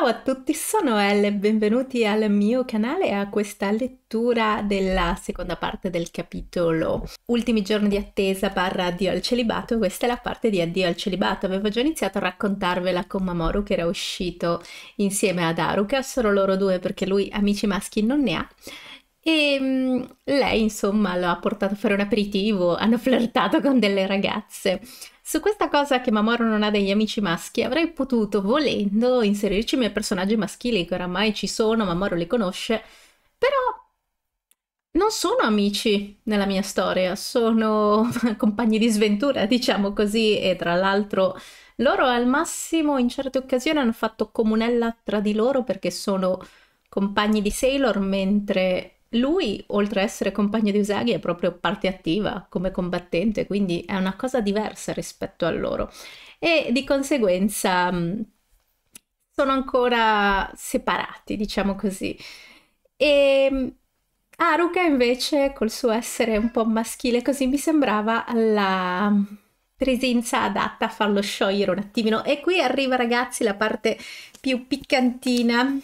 Ciao a tutti, sono Elle e benvenuti al mio canale e a questa lettura della seconda parte del capitolo Ultimi giorni di attesa barra addio al celibato, questa è la parte di addio al celibato, avevo già iniziato a raccontarvela con Mamoru che era uscito insieme ad Aruka, solo loro due perché lui amici maschi non ne ha e mm, lei insomma lo ha portato a fare un aperitivo, hanno flirtato con delle ragazze su questa cosa che Mamoru non ha degli amici maschi avrei potuto, volendo, inserirci i miei personaggi maschili che oramai ci sono, Mamoru li conosce, però non sono amici nella mia storia, sono compagni di sventura, diciamo così, e tra l'altro loro al massimo in certe occasioni hanno fatto comunella tra di loro perché sono compagni di Sailor, mentre lui, oltre a essere compagno di Usagi, è proprio parte attiva come combattente, quindi è una cosa diversa rispetto a loro. E di conseguenza mm, sono ancora separati, diciamo così. E mm, Aruka invece, col suo essere un po' maschile, così mi sembrava la mm, presenza adatta a farlo sciogliere un attimino. E qui arriva, ragazzi, la parte più piccantina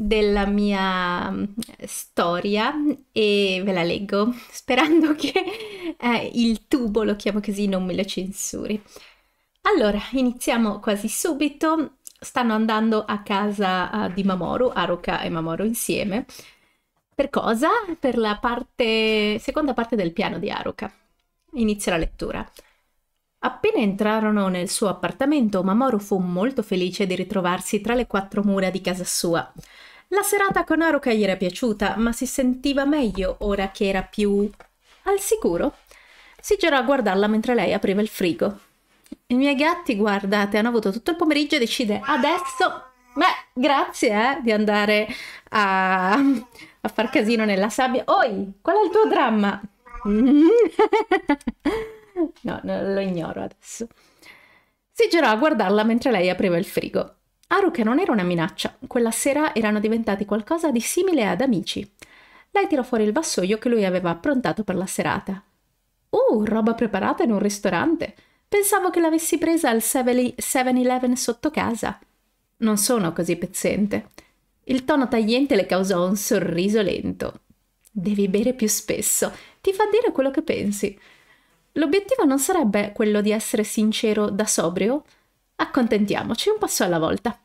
della mia mm, storia e ve la leggo, sperando che eh, il tubo, lo chiamo così, non me lo censuri. Allora, iniziamo quasi subito. Stanno andando a casa uh, di Mamoru, Aruka e Mamoru insieme. Per cosa? Per la parte, seconda parte del piano di Aruka. Inizia la lettura. Appena entrarono nel suo appartamento, Mamoru fu molto felice di ritrovarsi tra le quattro mura di casa sua. La serata con Aruka gli era piaciuta, ma si sentiva meglio ora che era più... al sicuro. Si girò a guardarla mentre lei apriva il frigo. I miei gatti, guardate, hanno avuto tutto il pomeriggio e decide adesso... Beh, grazie eh, di andare a... a far casino nella sabbia. Oi, qual è il tuo dramma? No, no, lo ignoro adesso. Si girò a guardarla mentre lei apriva il frigo. Haruka non era una minaccia, quella sera erano diventati qualcosa di simile ad amici. Lei tirò fuori il vassoio che lui aveva approntato per la serata. Uh, roba preparata in un ristorante! Pensavo che l'avessi presa al 7-Eleven sotto casa. Non sono così pezzente. Il tono tagliente le causò un sorriso lento. Devi bere più spesso, ti fa dire quello che pensi. L'obiettivo non sarebbe quello di essere sincero da sobrio? Accontentiamoci un passo alla volta.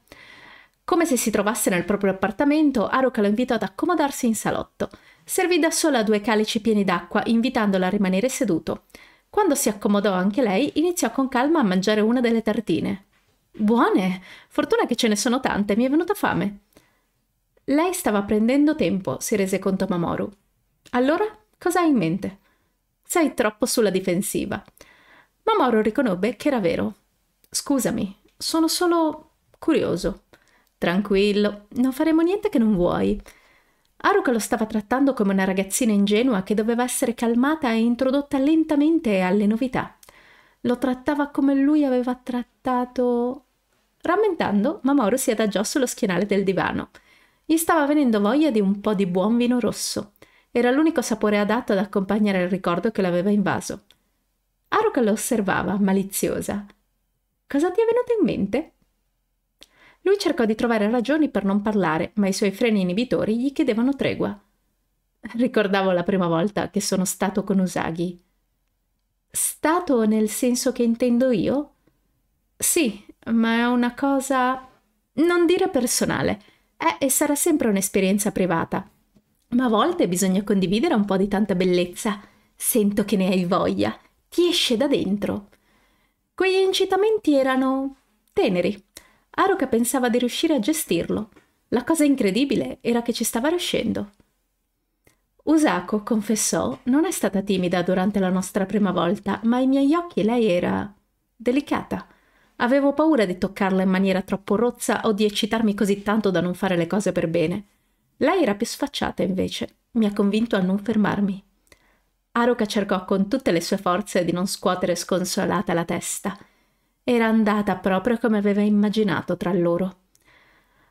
Come se si trovasse nel proprio appartamento, Aruka lo invitò ad accomodarsi in salotto. Servì da sola due calici pieni d'acqua, invitandola a rimanere seduto. Quando si accomodò anche lei, iniziò con calma a mangiare una delle tartine. Buone! Fortuna che ce ne sono tante, mi è venuta fame. Lei stava prendendo tempo, si rese conto Mamoru. Allora, cosa hai in mente? sei troppo sulla difensiva. Ma Mauro riconobbe che era vero. Scusami, sono solo curioso. Tranquillo, non faremo niente che non vuoi. Haruka lo stava trattando come una ragazzina ingenua che doveva essere calmata e introdotta lentamente alle novità. Lo trattava come lui aveva trattato... Rammentando, Mamoru si adagiò sullo schienale del divano. Gli stava venendo voglia di un po' di buon vino rosso. Era l'unico sapore adatto ad accompagnare il ricordo che l'aveva invaso. Aruka lo osservava, maliziosa. Cosa ti è venuto in mente? Lui cercò di trovare ragioni per non parlare, ma i suoi freni inibitori gli chiedevano tregua. Ricordavo la prima volta che sono stato con Usagi. Stato nel senso che intendo io? Sì, ma è una cosa. non dire personale. È e sarà sempre un'esperienza privata ma a volte bisogna condividere un po' di tanta bellezza. Sento che ne hai voglia, ti esce da dentro. Quegli incitamenti erano teneri. Aruka pensava di riuscire a gestirlo. La cosa incredibile era che ci stava riuscendo. Usako, confessò, non è stata timida durante la nostra prima volta, ma ai miei occhi lei era delicata. Avevo paura di toccarla in maniera troppo rozza o di eccitarmi così tanto da non fare le cose per bene. Lei era più sfacciata, invece. Mi ha convinto a non fermarmi. Aruka cercò con tutte le sue forze di non scuotere sconsolata la testa. Era andata proprio come aveva immaginato tra loro.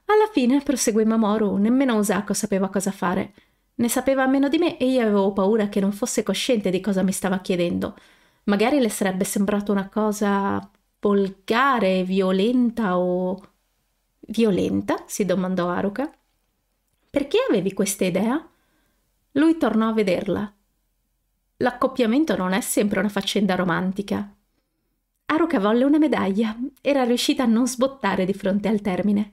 Alla fine, proseguì Mamoru, nemmeno Usako sapeva cosa fare. Ne sapeva meno di me e io avevo paura che non fosse cosciente di cosa mi stava chiedendo. Magari le sarebbe sembrato una cosa volgare, violenta o... Violenta? si domandò Aruka. Perché avevi questa idea? Lui tornò a vederla. L'accoppiamento non è sempre una faccenda romantica. Aruka volle una medaglia. Era riuscita a non sbottare di fronte al termine.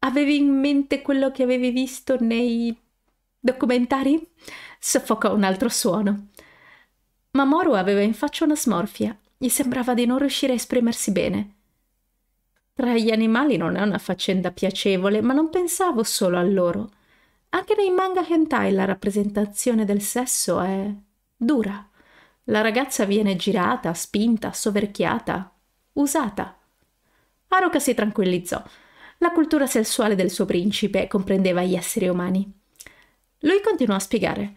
Avevi in mente quello che avevi visto nei documentari? Soffocò un altro suono. Mamoru aveva in faccia una smorfia. Gli sembrava di non riuscire a esprimersi bene. Tra gli animali non è una faccenda piacevole, ma non pensavo solo a loro. Anche nei manga hentai la rappresentazione del sesso è dura. La ragazza viene girata, spinta, soverchiata, usata. Haruka si tranquillizzò. La cultura sessuale del suo principe comprendeva gli esseri umani. Lui continuò a spiegare.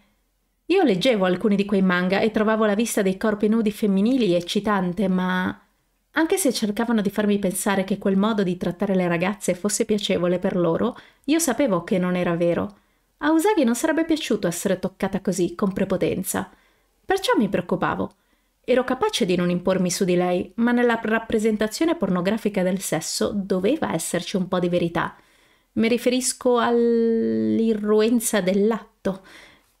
Io leggevo alcuni di quei manga e trovavo la vista dei corpi nudi femminili eccitante, ma anche se cercavano di farmi pensare che quel modo di trattare le ragazze fosse piacevole per loro, io sapevo che non era vero. A Usagi non sarebbe piaciuto essere toccata così, con prepotenza. Perciò mi preoccupavo. Ero capace di non impormi su di lei, ma nella rappresentazione pornografica del sesso doveva esserci un po' di verità. Mi riferisco all'irruenza dell'atto.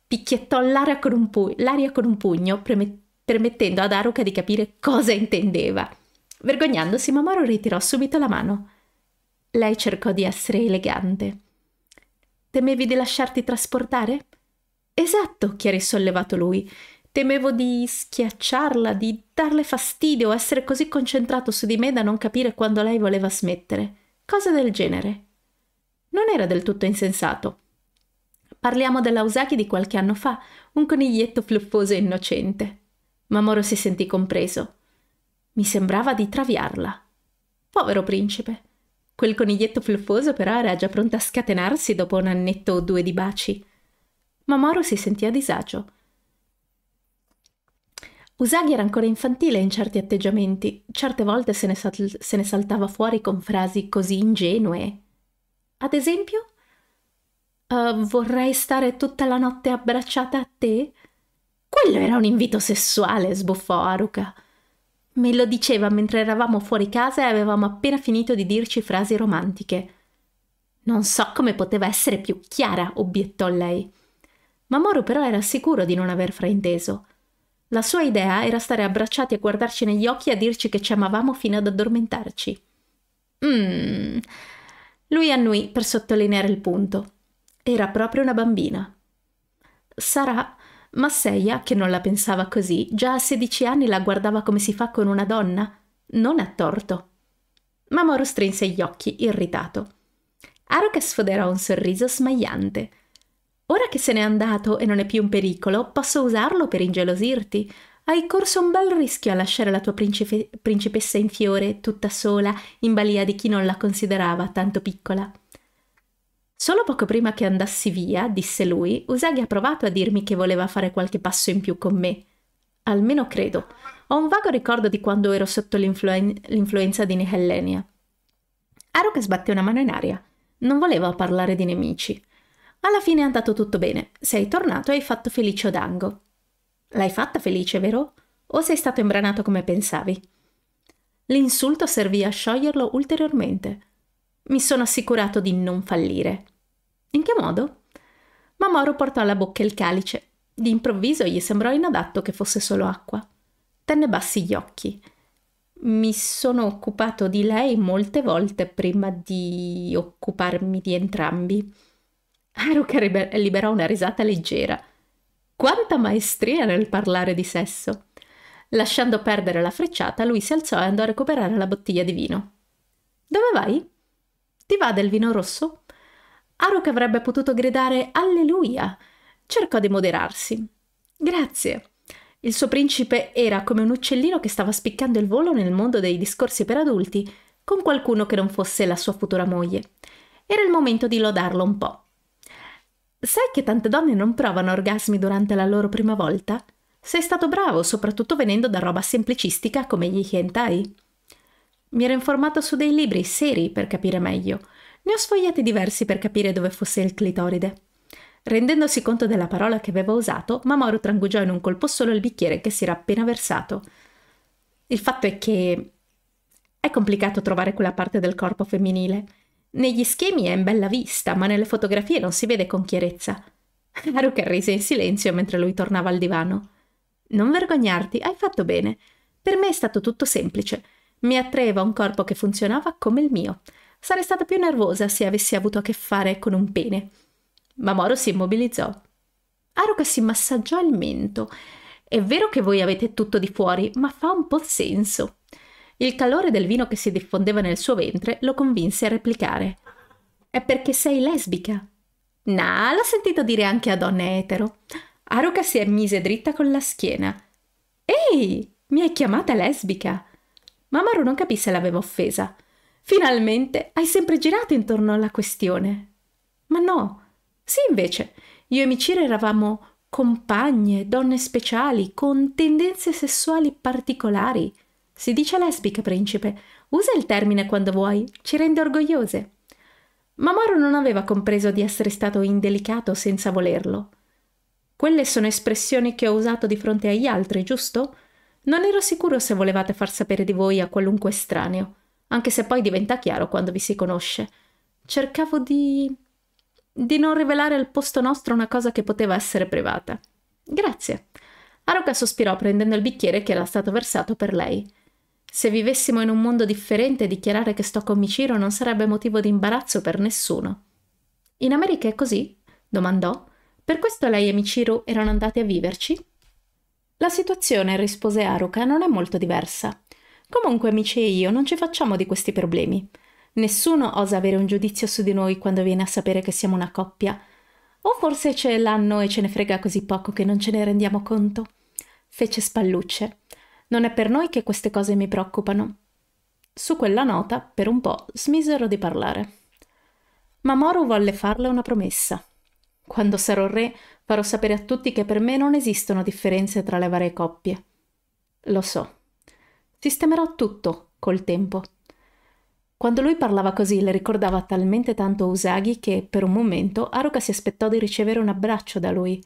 Picchiettò l'aria con un, pu- l'aria con un pugno, preme- permettendo ad Aruka di capire cosa intendeva. Vergognandosi, Mamoru ritirò subito la mano. Lei cercò di essere elegante. Temevi di lasciarti trasportare? Esatto, chiarì sollevato lui. Temevo di schiacciarla, di darle fastidio, essere così concentrato su di me da non capire quando lei voleva smettere. Cosa del genere. Non era del tutto insensato. Parliamo della Usaki di qualche anno fa, un coniglietto fluffoso e innocente. Mamoro si sentì compreso. Mi sembrava di traviarla. Povero principe. Quel coniglietto fluffoso però era già pronto a scatenarsi dopo un annetto o due di baci. Ma Moro si sentì a disagio. Usagi era ancora infantile in certi atteggiamenti, certe volte se ne, sal- se ne saltava fuori con frasi così ingenue. Ad esempio, Uh, vorrei stare tutta la notte abbracciata a te? Quello era un invito sessuale, sbuffò Aruka. Me lo diceva mentre eravamo fuori casa e avevamo appena finito di dirci frasi romantiche. Non so come poteva essere più chiara, obiettò lei. Ma Mamoru però era sicuro di non aver frainteso. La sua idea era stare abbracciati a guardarci negli occhi e a dirci che ci amavamo fino ad addormentarci. Mmm. Lui annui per sottolineare il punto. Era proprio una bambina. Sarà ma Seiya, che non la pensava così, già a 16 anni la guardava come si fa con una donna. Non a torto. Mamoru strinse gli occhi, irritato. Haruka sfoderò un sorriso smagliante. Ora che se n'è andato e non è più un pericolo, posso usarlo per ingelosirti. Hai corso un bel rischio a lasciare la tua principe- principessa in fiore, tutta sola, in balia di chi non la considerava tanto piccola. Solo poco prima che andassi via, disse lui, Usagi ha provato a dirmi che voleva fare qualche passo in più con me. Almeno credo. Ho un vago ricordo di quando ero sotto l'influen- l'influenza di Nihellenia. Haruka sbatte una mano in aria. Non voleva parlare di nemici. Alla fine è andato tutto bene. Sei tornato e hai fatto felice Odango. L'hai fatta felice, vero? O sei stato imbranato come pensavi? L'insulto servì a scioglierlo ulteriormente. Mi sono assicurato di non fallire. In che modo? Mamoro portò alla bocca il calice. D'improvviso gli sembrò inadatto che fosse solo acqua. Tenne bassi gli occhi. Mi sono occupato di lei molte volte prima di occuparmi di entrambi. Haruka liberò una risata leggera. Quanta maestria nel parlare di sesso! Lasciando perdere la frecciata, lui si alzò e andò a recuperare la bottiglia di vino. Dove vai? Ti va del vino rosso? Aruk avrebbe potuto gridare Alleluia. Cercò di moderarsi. Grazie. Il suo principe era come un uccellino che stava spiccando il volo nel mondo dei discorsi per adulti con qualcuno che non fosse la sua futura moglie. Era il momento di lodarlo un po'. Sai che tante donne non provano orgasmi durante la loro prima volta? Sei stato bravo, soprattutto venendo da roba semplicistica come gli hentai. Mi ero informato su dei libri seri per capire meglio. Ne ho sfogliati diversi per capire dove fosse il clitoride. Rendendosi conto della parola che aveva usato, Mamoru trangugiò in un colpo solo il bicchiere che si era appena versato. Il fatto è che è complicato trovare quella parte del corpo femminile. Negli schemi è in bella vista, ma nelle fotografie non si vede con chiarezza. Haruka rise in silenzio mentre lui tornava al divano. Non vergognarti, hai fatto bene. Per me è stato tutto semplice. Mi attraeva un corpo che funzionava come il mio. Sarei stata più nervosa se avessi avuto a che fare con un pene. Ma Moro si immobilizzò. Aruka si massaggiò il mento. È vero che voi avete tutto di fuori, ma fa un po' senso. Il calore del vino che si diffondeva nel suo ventre lo convinse a replicare. È perché sei lesbica. Nah, l'ho sentito dire anche a donne etero. Aruka si mise dritta con la schiena. Ehi, mi hai chiamata lesbica? Ma Maru non capì se l'aveva offesa. Finalmente hai sempre girato intorno alla questione. Ma no. Sì, invece, io e Michira eravamo compagne, donne speciali, con tendenze sessuali particolari. Si dice lesbica, principe. Usa il termine quando vuoi, ci rende orgogliose. Ma Moro non aveva compreso di essere stato indelicato senza volerlo. Quelle sono espressioni che ho usato di fronte agli altri, giusto? Non ero sicuro se volevate far sapere di voi a qualunque estraneo anche se poi diventa chiaro quando vi si conosce. Cercavo di... di non rivelare al posto nostro una cosa che poteva essere privata. Grazie. Aroka sospirò prendendo il bicchiere che era stato versato per lei. Se vivessimo in un mondo differente, dichiarare che sto con Michiro non sarebbe motivo di imbarazzo per nessuno. In America è così? domandò. Per questo lei e Michiro erano andati a viverci? La situazione, rispose Aruka, non è molto diversa. Comunque, amici e io, non ci facciamo di questi problemi. Nessuno osa avere un giudizio su di noi quando viene a sapere che siamo una coppia. O forse ce l'hanno e ce ne frega così poco che non ce ne rendiamo conto? Fece spallucce. Non è per noi che queste cose mi preoccupano. Su quella nota, per un po', smisero di parlare. Ma Moro volle farle una promessa. Quando sarò re, farò sapere a tutti che per me non esistono differenze tra le varie coppie. Lo so, Sistemerò tutto col tempo. Quando lui parlava così le ricordava talmente tanto Usagi che, per un momento, Haruka si aspettò di ricevere un abbraccio da lui.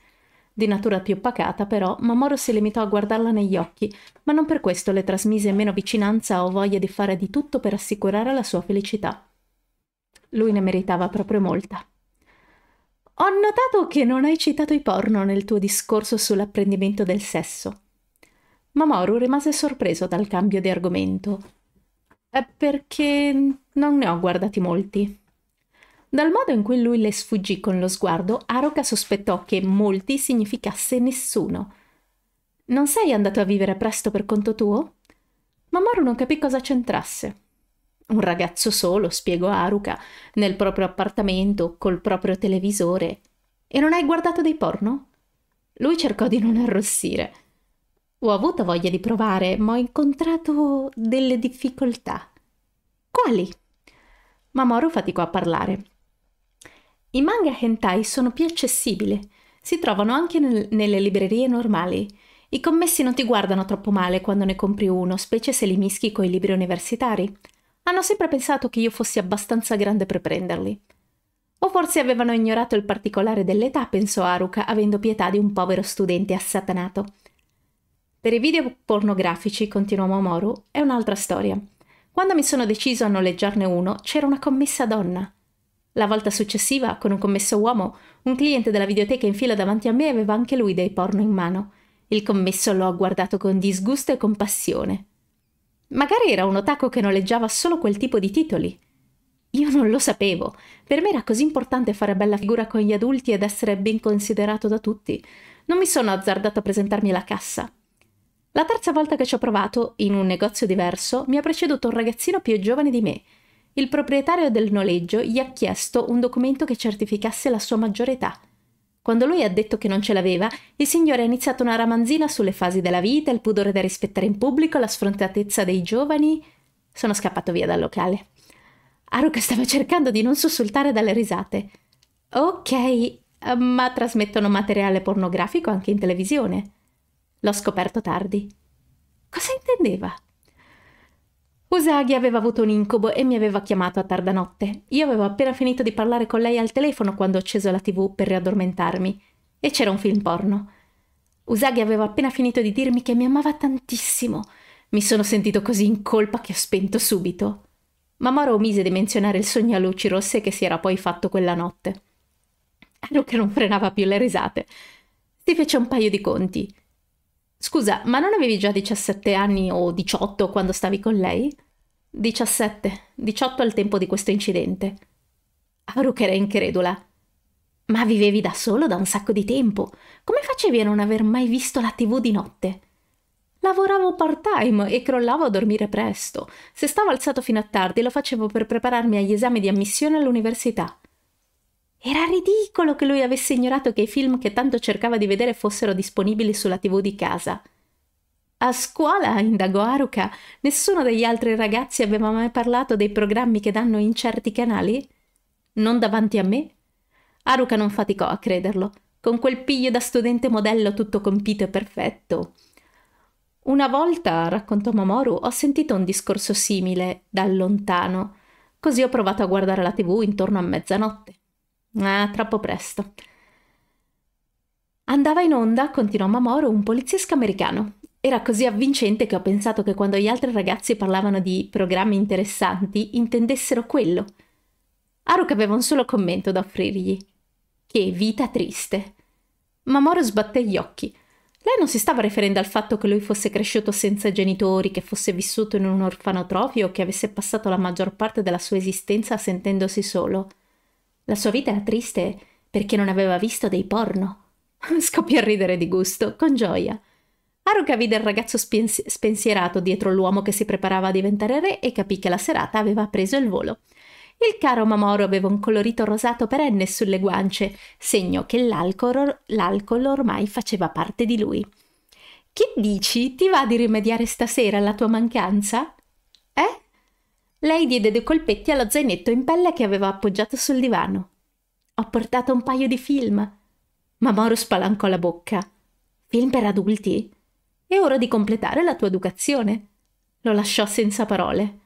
Di natura più pacata, però, Mamoru si limitò a guardarla negli occhi, ma non per questo le trasmise meno vicinanza o voglia di fare di tutto per assicurare la sua felicità. Lui ne meritava proprio molta. Ho notato che non hai citato i porno nel tuo discorso sull'apprendimento del sesso. Mamoru rimase sorpreso dal cambio di argomento. È perché non ne ho guardati molti. Dal modo in cui lui le sfuggì con lo sguardo, Aroka sospettò che molti significasse nessuno. Non sei andato a vivere presto per conto tuo? Mamoru non capì cosa c'entrasse. Un ragazzo solo, spiegò Aruka, nel proprio appartamento, col proprio televisore. E non hai guardato dei porno? Lui cercò di non arrossire. Ho avuto voglia di provare, ma ho incontrato delle difficoltà. Quali? Mamoru faticò a parlare. I manga hentai sono più accessibili. Si trovano anche nel, nelle librerie normali. I commessi non ti guardano troppo male quando ne compri uno, specie se li mischi con i libri universitari. Hanno sempre pensato che io fossi abbastanza grande per prenderli. O forse avevano ignorato il particolare dell'età, pensò Aruka, avendo pietà di un povero studente assatanato. Per i video pornografici, continuò Momoru, è un'altra storia. Quando mi sono deciso a noleggiarne uno, c'era una commessa donna. La volta successiva, con un commesso uomo, un cliente della videoteca in fila davanti a me aveva anche lui dei porno in mano. Il commesso lo ha guardato con disgusto e compassione. Magari era un otaco che noleggiava solo quel tipo di titoli. Io non lo sapevo. Per me era così importante fare bella figura con gli adulti ed essere ben considerato da tutti. Non mi sono azzardato a presentarmi alla cassa. La terza volta che ci ho provato, in un negozio diverso, mi ha preceduto un ragazzino più giovane di me. Il proprietario del noleggio gli ha chiesto un documento che certificasse la sua maggiore età. Quando lui ha detto che non ce l'aveva, il signore ha iniziato una ramanzina sulle fasi della vita, il pudore da rispettare in pubblico, la sfrontatezza dei giovani. Sono scappato via dal locale. Aruka stava cercando di non sussultare dalle risate. Ok, ma trasmettono materiale pornografico anche in televisione. L'ho scoperto tardi. Cosa intendeva? Usagi aveva avuto un incubo e mi aveva chiamato a tarda notte. Io avevo appena finito di parlare con lei al telefono quando ho acceso la tv per riaddormentarmi. E c'era un film porno. Usagi aveva appena finito di dirmi che mi amava tantissimo. Mi sono sentito così in colpa che ho spento subito. Mamaro omise di menzionare il sogno a luci rosse che si era poi fatto quella notte. Ero che non frenava più le risate. Si fece un paio di conti. Scusa, ma non avevi già 17 anni o 18 quando stavi con lei? 17, 18 al tempo di questo incidente. Haruka era incredula. Ma vivevi da solo da un sacco di tempo. Come facevi a non aver mai visto la TV di notte? Lavoravo part-time e crollavo a dormire presto. Se stavo alzato fino a tardi lo facevo per prepararmi agli esami di ammissione all'università. Era ridicolo che lui avesse ignorato che i film che tanto cercava di vedere fossero disponibili sulla tv di casa. A scuola, indagò Aruka, nessuno degli altri ragazzi aveva mai parlato dei programmi che danno in certi canali? Non davanti a me? Aruka non faticò a crederlo, con quel piglio da studente modello tutto compito e perfetto. Una volta, raccontò Mamoru, ho sentito un discorso simile, da lontano. Così ho provato a guardare la tv intorno a mezzanotte. Eh, troppo presto. Andava in onda, continuò Mamoro, un poliziesco americano. Era così avvincente che ho pensato che quando gli altri ragazzi parlavano di programmi interessanti intendessero quello. Aruk aveva un solo commento da offrirgli. Che vita triste. Mamoro sbatté gli occhi. Lei non si stava riferendo al fatto che lui fosse cresciuto senza genitori, che fosse vissuto in un orfanotrofio, che avesse passato la maggior parte della sua esistenza sentendosi solo. La sua vita era triste perché non aveva visto dei porno. Scoppiò a ridere di gusto, con gioia. Aruka vide il ragazzo spensierato dietro l'uomo che si preparava a diventare re e capì che la serata aveva preso il volo. Il caro Mamoro aveva un colorito rosato perenne sulle guance, segno che l'alcol, l'alcol ormai faceva parte di lui. Che dici? Ti va di rimediare stasera alla tua mancanza? Lei diede due colpetti allo zainetto in pelle che aveva appoggiato sul divano. Ho portato un paio di film. Ma Mamoru spalancò la bocca. Film per adulti? È ora di completare la tua educazione. Lo lasciò senza parole.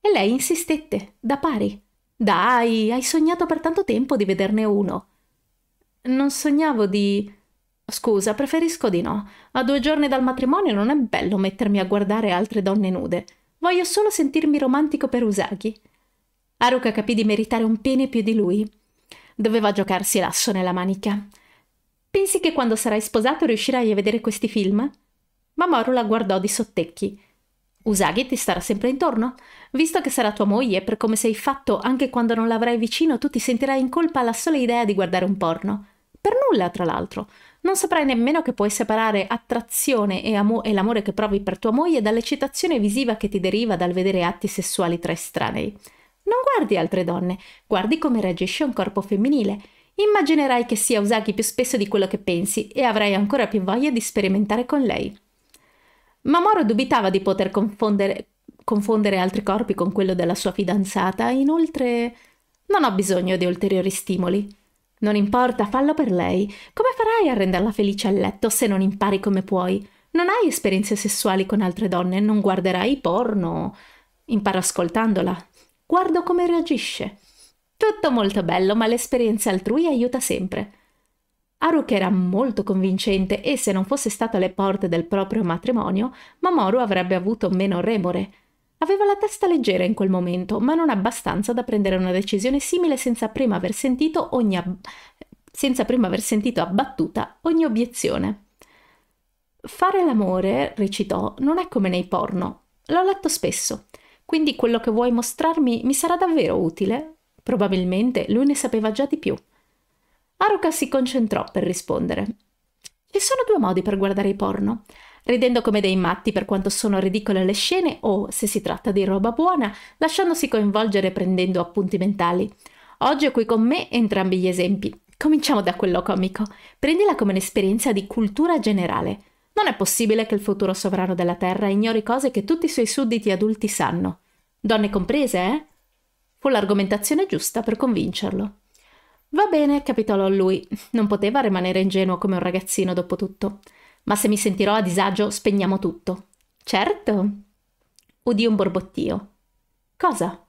E lei insistette, da pari. Dai, hai sognato per tanto tempo di vederne uno. Non sognavo di... Scusa, preferisco di no. A due giorni dal matrimonio non è bello mettermi a guardare altre donne nude. Voglio solo sentirmi romantico per Usagi. Haruka capì di meritare un pene più di lui. Doveva giocarsi l'asso nella manica. Pensi che quando sarai sposato riuscirai a vedere questi film? Mamoru la guardò di sottecchi. Usagi ti starà sempre intorno. Visto che sarà tua moglie, per come sei fatto, anche quando non l'avrai vicino, tu ti sentirai in colpa alla sola idea di guardare un porno. Per nulla, tra l'altro. Non saprai nemmeno che puoi separare attrazione e, e l'amore che provi per tua moglie dall'eccitazione visiva che ti deriva dal vedere atti sessuali tra estranei. Non guardi altre donne, guardi come reagisce un corpo femminile. Immaginerai che sia Usagi più spesso di quello che pensi e avrai ancora più voglia di sperimentare con lei. Mamoro dubitava di poter confondere, confondere altri corpi con quello della sua fidanzata, inoltre non ho bisogno di ulteriori stimoli. Non importa, fallo per lei. Come farai a renderla felice a letto se non impari come puoi? Non hai esperienze sessuali con altre donne, non guarderai porno. Impara ascoltandola. Guardo come reagisce. Tutto molto bello, ma l'esperienza altrui aiuta sempre. Haruka era molto convincente e se non fosse stato alle porte del proprio matrimonio, Mamoru avrebbe avuto meno remore. Aveva la testa leggera in quel momento, ma non abbastanza da prendere una decisione simile senza prima aver sentito, ogni ab- senza prima aver sentito abbattuta ogni obiezione. Fare l'amore, recitò, non è come nei porno. L'ho letto spesso. Quindi quello che vuoi mostrarmi mi sarà davvero utile? Probabilmente lui ne sapeva già di più. Aruka si concentrò per rispondere. Ci sono due modi per guardare i porno ridendo come dei matti per quanto sono ridicole le scene o, se si tratta di roba buona, lasciandosi coinvolgere prendendo appunti mentali. Oggi ho qui con me entrambi gli esempi. Cominciamo da quello comico. Prendila come un'esperienza di cultura generale. Non è possibile che il futuro sovrano della Terra ignori cose che tutti i suoi sudditi adulti sanno. Donne comprese, eh? Fu l'argomentazione giusta per convincerlo. Va bene, capitolò lui. Non poteva rimanere ingenuo come un ragazzino dopo tutto. Ma se mi sentirò a disagio, spegniamo tutto. Certo. Udì un borbottio. Cosa?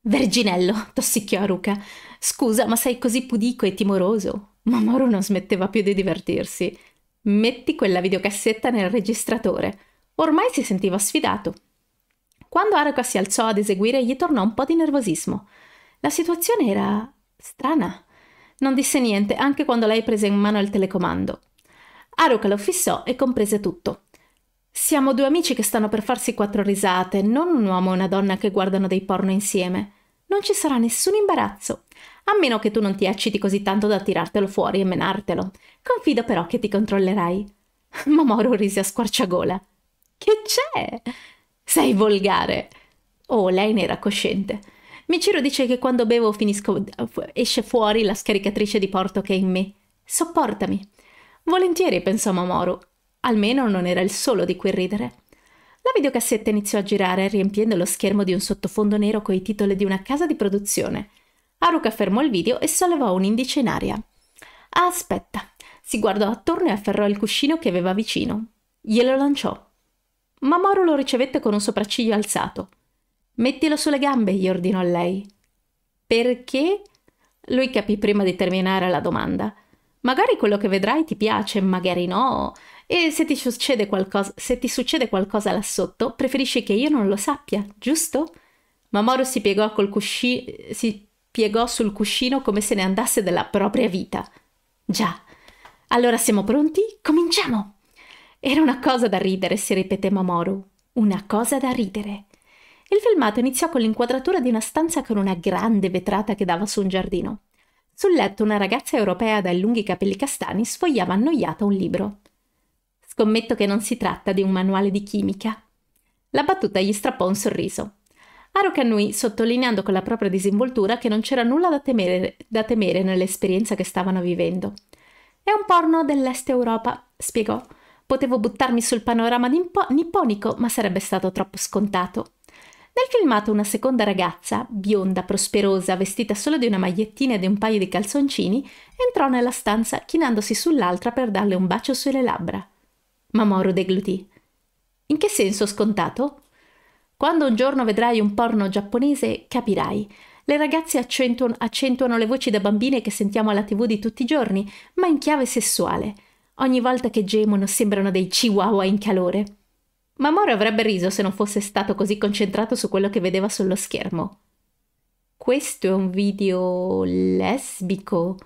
Verginello, tossicchiò Aruca. Scusa, ma sei così pudico e timoroso. Ma Moro non smetteva più di divertirsi. Metti quella videocassetta nel registratore. Ormai si sentiva sfidato. Quando Aruca si alzò ad eseguire, gli tornò un po' di nervosismo. La situazione era strana. Non disse niente, anche quando lei prese in mano il telecomando. Aruka lo fissò e comprese tutto. Siamo due amici che stanno per farsi quattro risate, non un uomo e una donna che guardano dei porno insieme. Non ci sarà nessun imbarazzo, a meno che tu non ti ecciti così tanto da tirartelo fuori e menartelo. Confido però che ti controllerai. Momoro rise a squarciagola. Che c'è? Sei volgare. Oh, lei ne era cosciente. Michiro dice che quando bevo finisco, esce fuori la scaricatrice di porto che è in me. Sopportami. Volentieri, pensò Mamoru. Almeno non era il solo di cui ridere. La videocassetta iniziò a girare, riempiendo lo schermo di un sottofondo nero coi titoli di una casa di produzione. Haruka fermò il video e sollevò un indice in aria. Ah, aspetta. Si guardò attorno e afferrò il cuscino che aveva vicino. Glielo lanciò. Mamoru lo ricevette con un sopracciglio alzato. Mettilo sulle gambe, gli ordinò a lei. Perché? Lui capì prima di terminare la domanda. Magari quello che vedrai ti piace, magari no. E se ti succede qualcosa, se ti succede qualcosa là sotto, preferisci che io non lo sappia, giusto? Mamoru si piegò, cusci- si piegò sul cuscino come se ne andasse della propria vita. Già. Allora siamo pronti? Cominciamo! Era una cosa da ridere, si ripete Mamoru. Una cosa da ridere. Il filmato iniziò con l'inquadratura di una stanza con una grande vetrata che dava su un giardino. Sul letto una ragazza europea dai lunghi capelli castani sfogliava annoiata un libro. Scommetto che non si tratta di un manuale di chimica. La battuta gli strappò un sorriso. Arocannui, sottolineando con la propria disinvoltura che non c'era nulla da temere, da temere nell'esperienza che stavano vivendo. È un porno dell'Est Europa, spiegò. Potevo buttarmi sul panorama nipponico, ma sarebbe stato troppo scontato. Nel filmato una seconda ragazza, bionda, prosperosa, vestita solo di una magliettina e di un paio di calzoncini, entrò nella stanza chinandosi sull'altra per darle un bacio sulle labbra. Mamoru deglutì. In che senso scontato? Quando un giorno vedrai un porno giapponese, capirai. Le ragazze accentuano, accentuano le voci da bambine che sentiamo alla tv di tutti i giorni, ma in chiave sessuale. Ogni volta che gemono sembrano dei chihuahua in calore. Ma Moro avrebbe riso se non fosse stato così concentrato su quello che vedeva sullo schermo. Questo è un video lesbico.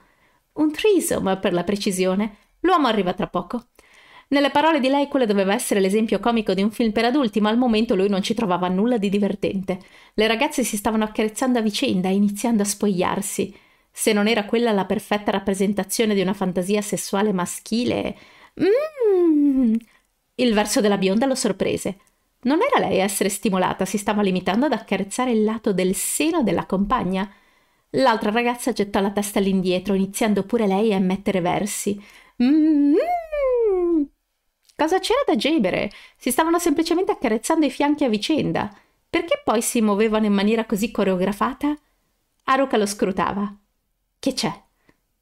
Un trisom, per la precisione. L'uomo arriva tra poco. Nelle parole di lei quello doveva essere l'esempio comico di un film per adulti, ma al momento lui non ci trovava nulla di divertente. Le ragazze si stavano accarezzando a vicenda, iniziando a spogliarsi. Se non era quella la perfetta rappresentazione di una fantasia sessuale maschile... Mmm... Il verso della bionda lo sorprese. Non era lei a essere stimolata, si stava limitando ad accarezzare il lato del seno della compagna. L'altra ragazza gettò la testa all'indietro, iniziando pure lei a mettere versi. mm Cosa c'era da gemere? Si stavano semplicemente accarezzando i fianchi a vicenda. Perché poi si muovevano in maniera così coreografata? Aruka lo scrutava. Che c'è?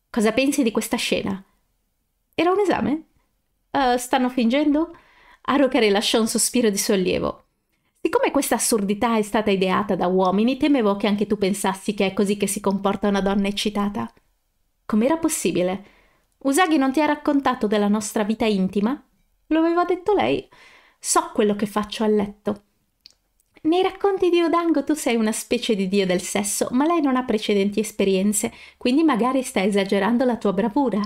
Cosa pensi di questa scena? Era un esame? Uh, stanno fingendo? Haruka rilasciò un sospiro di sollievo. Siccome questa assurdità è stata ideata da uomini, temevo che anche tu pensassi che è così che si comporta una donna eccitata. Com'era possibile? Usagi non ti ha raccontato della nostra vita intima? Lo aveva detto lei. So quello che faccio a letto. Nei racconti di Odango tu sei una specie di dio del sesso, ma lei non ha precedenti esperienze, quindi magari sta esagerando la tua bravura.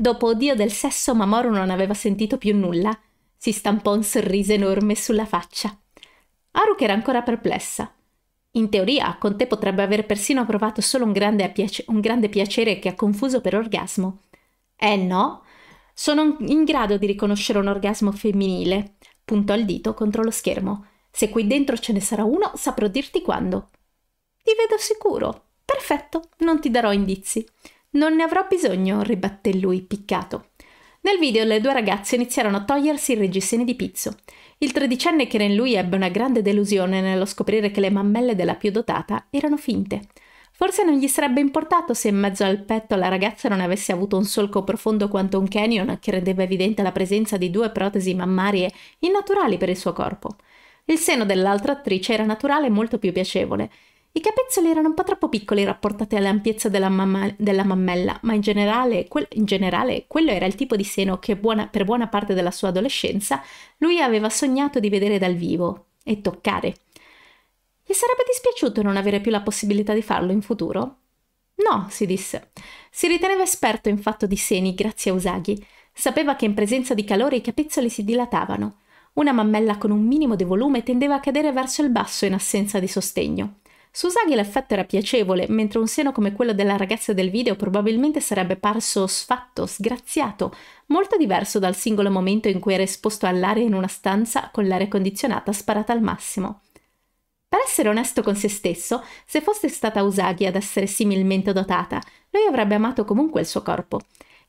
Dopo odio del sesso Mamoru non aveva sentito più nulla. Si stampò un sorriso enorme sulla faccia. Aruk era ancora perplessa. In teoria, con te potrebbe aver persino provato solo un grande, piace- un grande piacere che ha confuso per orgasmo. Eh no, sono in grado di riconoscere un orgasmo femminile. Puntò il dito contro lo schermo. Se qui dentro ce ne sarà uno, saprò dirti quando. Ti vedo sicuro. Perfetto, non ti darò indizi. Non ne avrò bisogno, ribatté lui, piccato. Nel video le due ragazze iniziarono a togliersi i reggiseni di pizzo. Il tredicenne che era in lui ebbe una grande delusione nello scoprire che le mammelle della più dotata erano finte. Forse non gli sarebbe importato se in mezzo al petto la ragazza non avesse avuto un solco profondo quanto un canyon che rendeva evidente la presenza di due protesi mammarie innaturali per il suo corpo. Il seno dell'altra attrice era naturale e molto più piacevole, i capezzoli erano un po' troppo piccoli rapportati all'ampiezza della, mamma, della mammella, ma in generale, quel, in generale, quello era il tipo di seno che buona, per buona parte della sua adolescenza lui aveva sognato di vedere dal vivo e toccare. Gli sarebbe dispiaciuto non avere più la possibilità di farlo in futuro? No, si disse. Si riteneva esperto in fatto di seni grazie a Usaghi. Sapeva che in presenza di calore i capezzoli si dilatavano. Una mammella con un minimo di volume tendeva a cadere verso il basso in assenza di sostegno. Su Usagi l'effetto era piacevole, mentre un seno come quello della ragazza del video probabilmente sarebbe parso sfatto, sgraziato, molto diverso dal singolo momento in cui era esposto all'aria in una stanza con l'aria condizionata sparata al massimo. Per essere onesto con se stesso, se fosse stata Usagi ad essere similmente dotata, lui avrebbe amato comunque il suo corpo.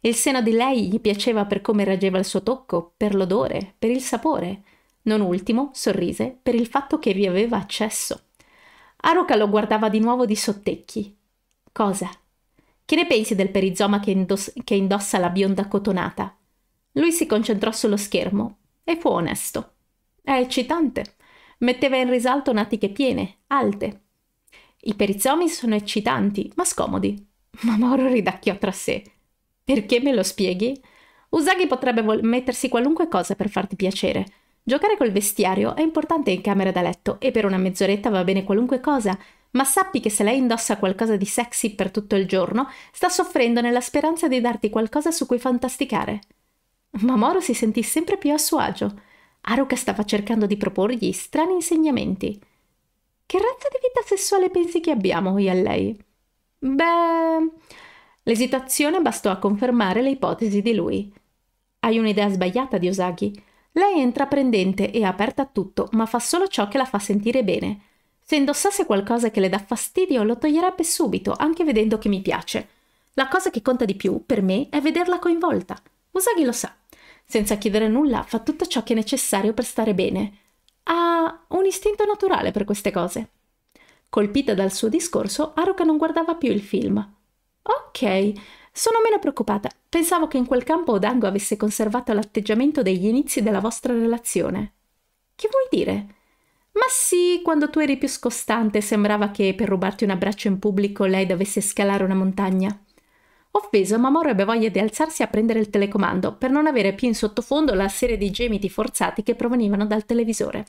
Il seno di lei gli piaceva per come reggeva il suo tocco, per l'odore, per il sapore. Non ultimo, sorrise, per il fatto che vi aveva accesso. Aruka lo guardava di nuovo di sottecchi. Cosa? Che ne pensi del perizoma che, indos che indossa la bionda cotonata? Lui si concentrò sullo schermo e fu onesto. È eccitante. Metteva in risalto natiche piene, alte. I perizomi sono eccitanti, ma scomodi. Mamoru ridacchiò tra sé. Perché me lo spieghi? Usagi potrebbe mettersi qualunque cosa per farti piacere. Giocare col vestiario è importante in camera da letto e per una mezz'oretta va bene qualunque cosa, ma sappi che se lei indossa qualcosa di sexy per tutto il giorno, sta soffrendo nella speranza di darti qualcosa su cui fantasticare. Ma Moro si sentì sempre più a suo agio. Haruka stava cercando di proporgli strani insegnamenti. Che razza di vita sessuale pensi che abbiamo io e lei? Beh... L'esitazione bastò a confermare le ipotesi di lui. Hai un'idea sbagliata di Osagi. Lei è intraprendente e aperta a tutto, ma fa solo ciò che la fa sentire bene. Se indossasse qualcosa che le dà fastidio, lo toglierebbe subito, anche vedendo che mi piace. La cosa che conta di più, per me, è vederla coinvolta. Usagi lo sa. Senza chiedere nulla, fa tutto ciò che è necessario per stare bene. Ha un istinto naturale per queste cose. Colpita dal suo discorso, Aruka non guardava più il film. Ok, sono meno preoccupata. Pensavo che in quel campo Odango avesse conservato l'atteggiamento degli inizi della vostra relazione. Che vuoi dire? Ma sì, quando tu eri più scostante sembrava che per rubarti un abbraccio in pubblico lei dovesse scalare una montagna. Offeso, Mamoro ebbe voglia di alzarsi a prendere il telecomando per non avere più in sottofondo la serie di gemiti forzati che provenivano dal televisore.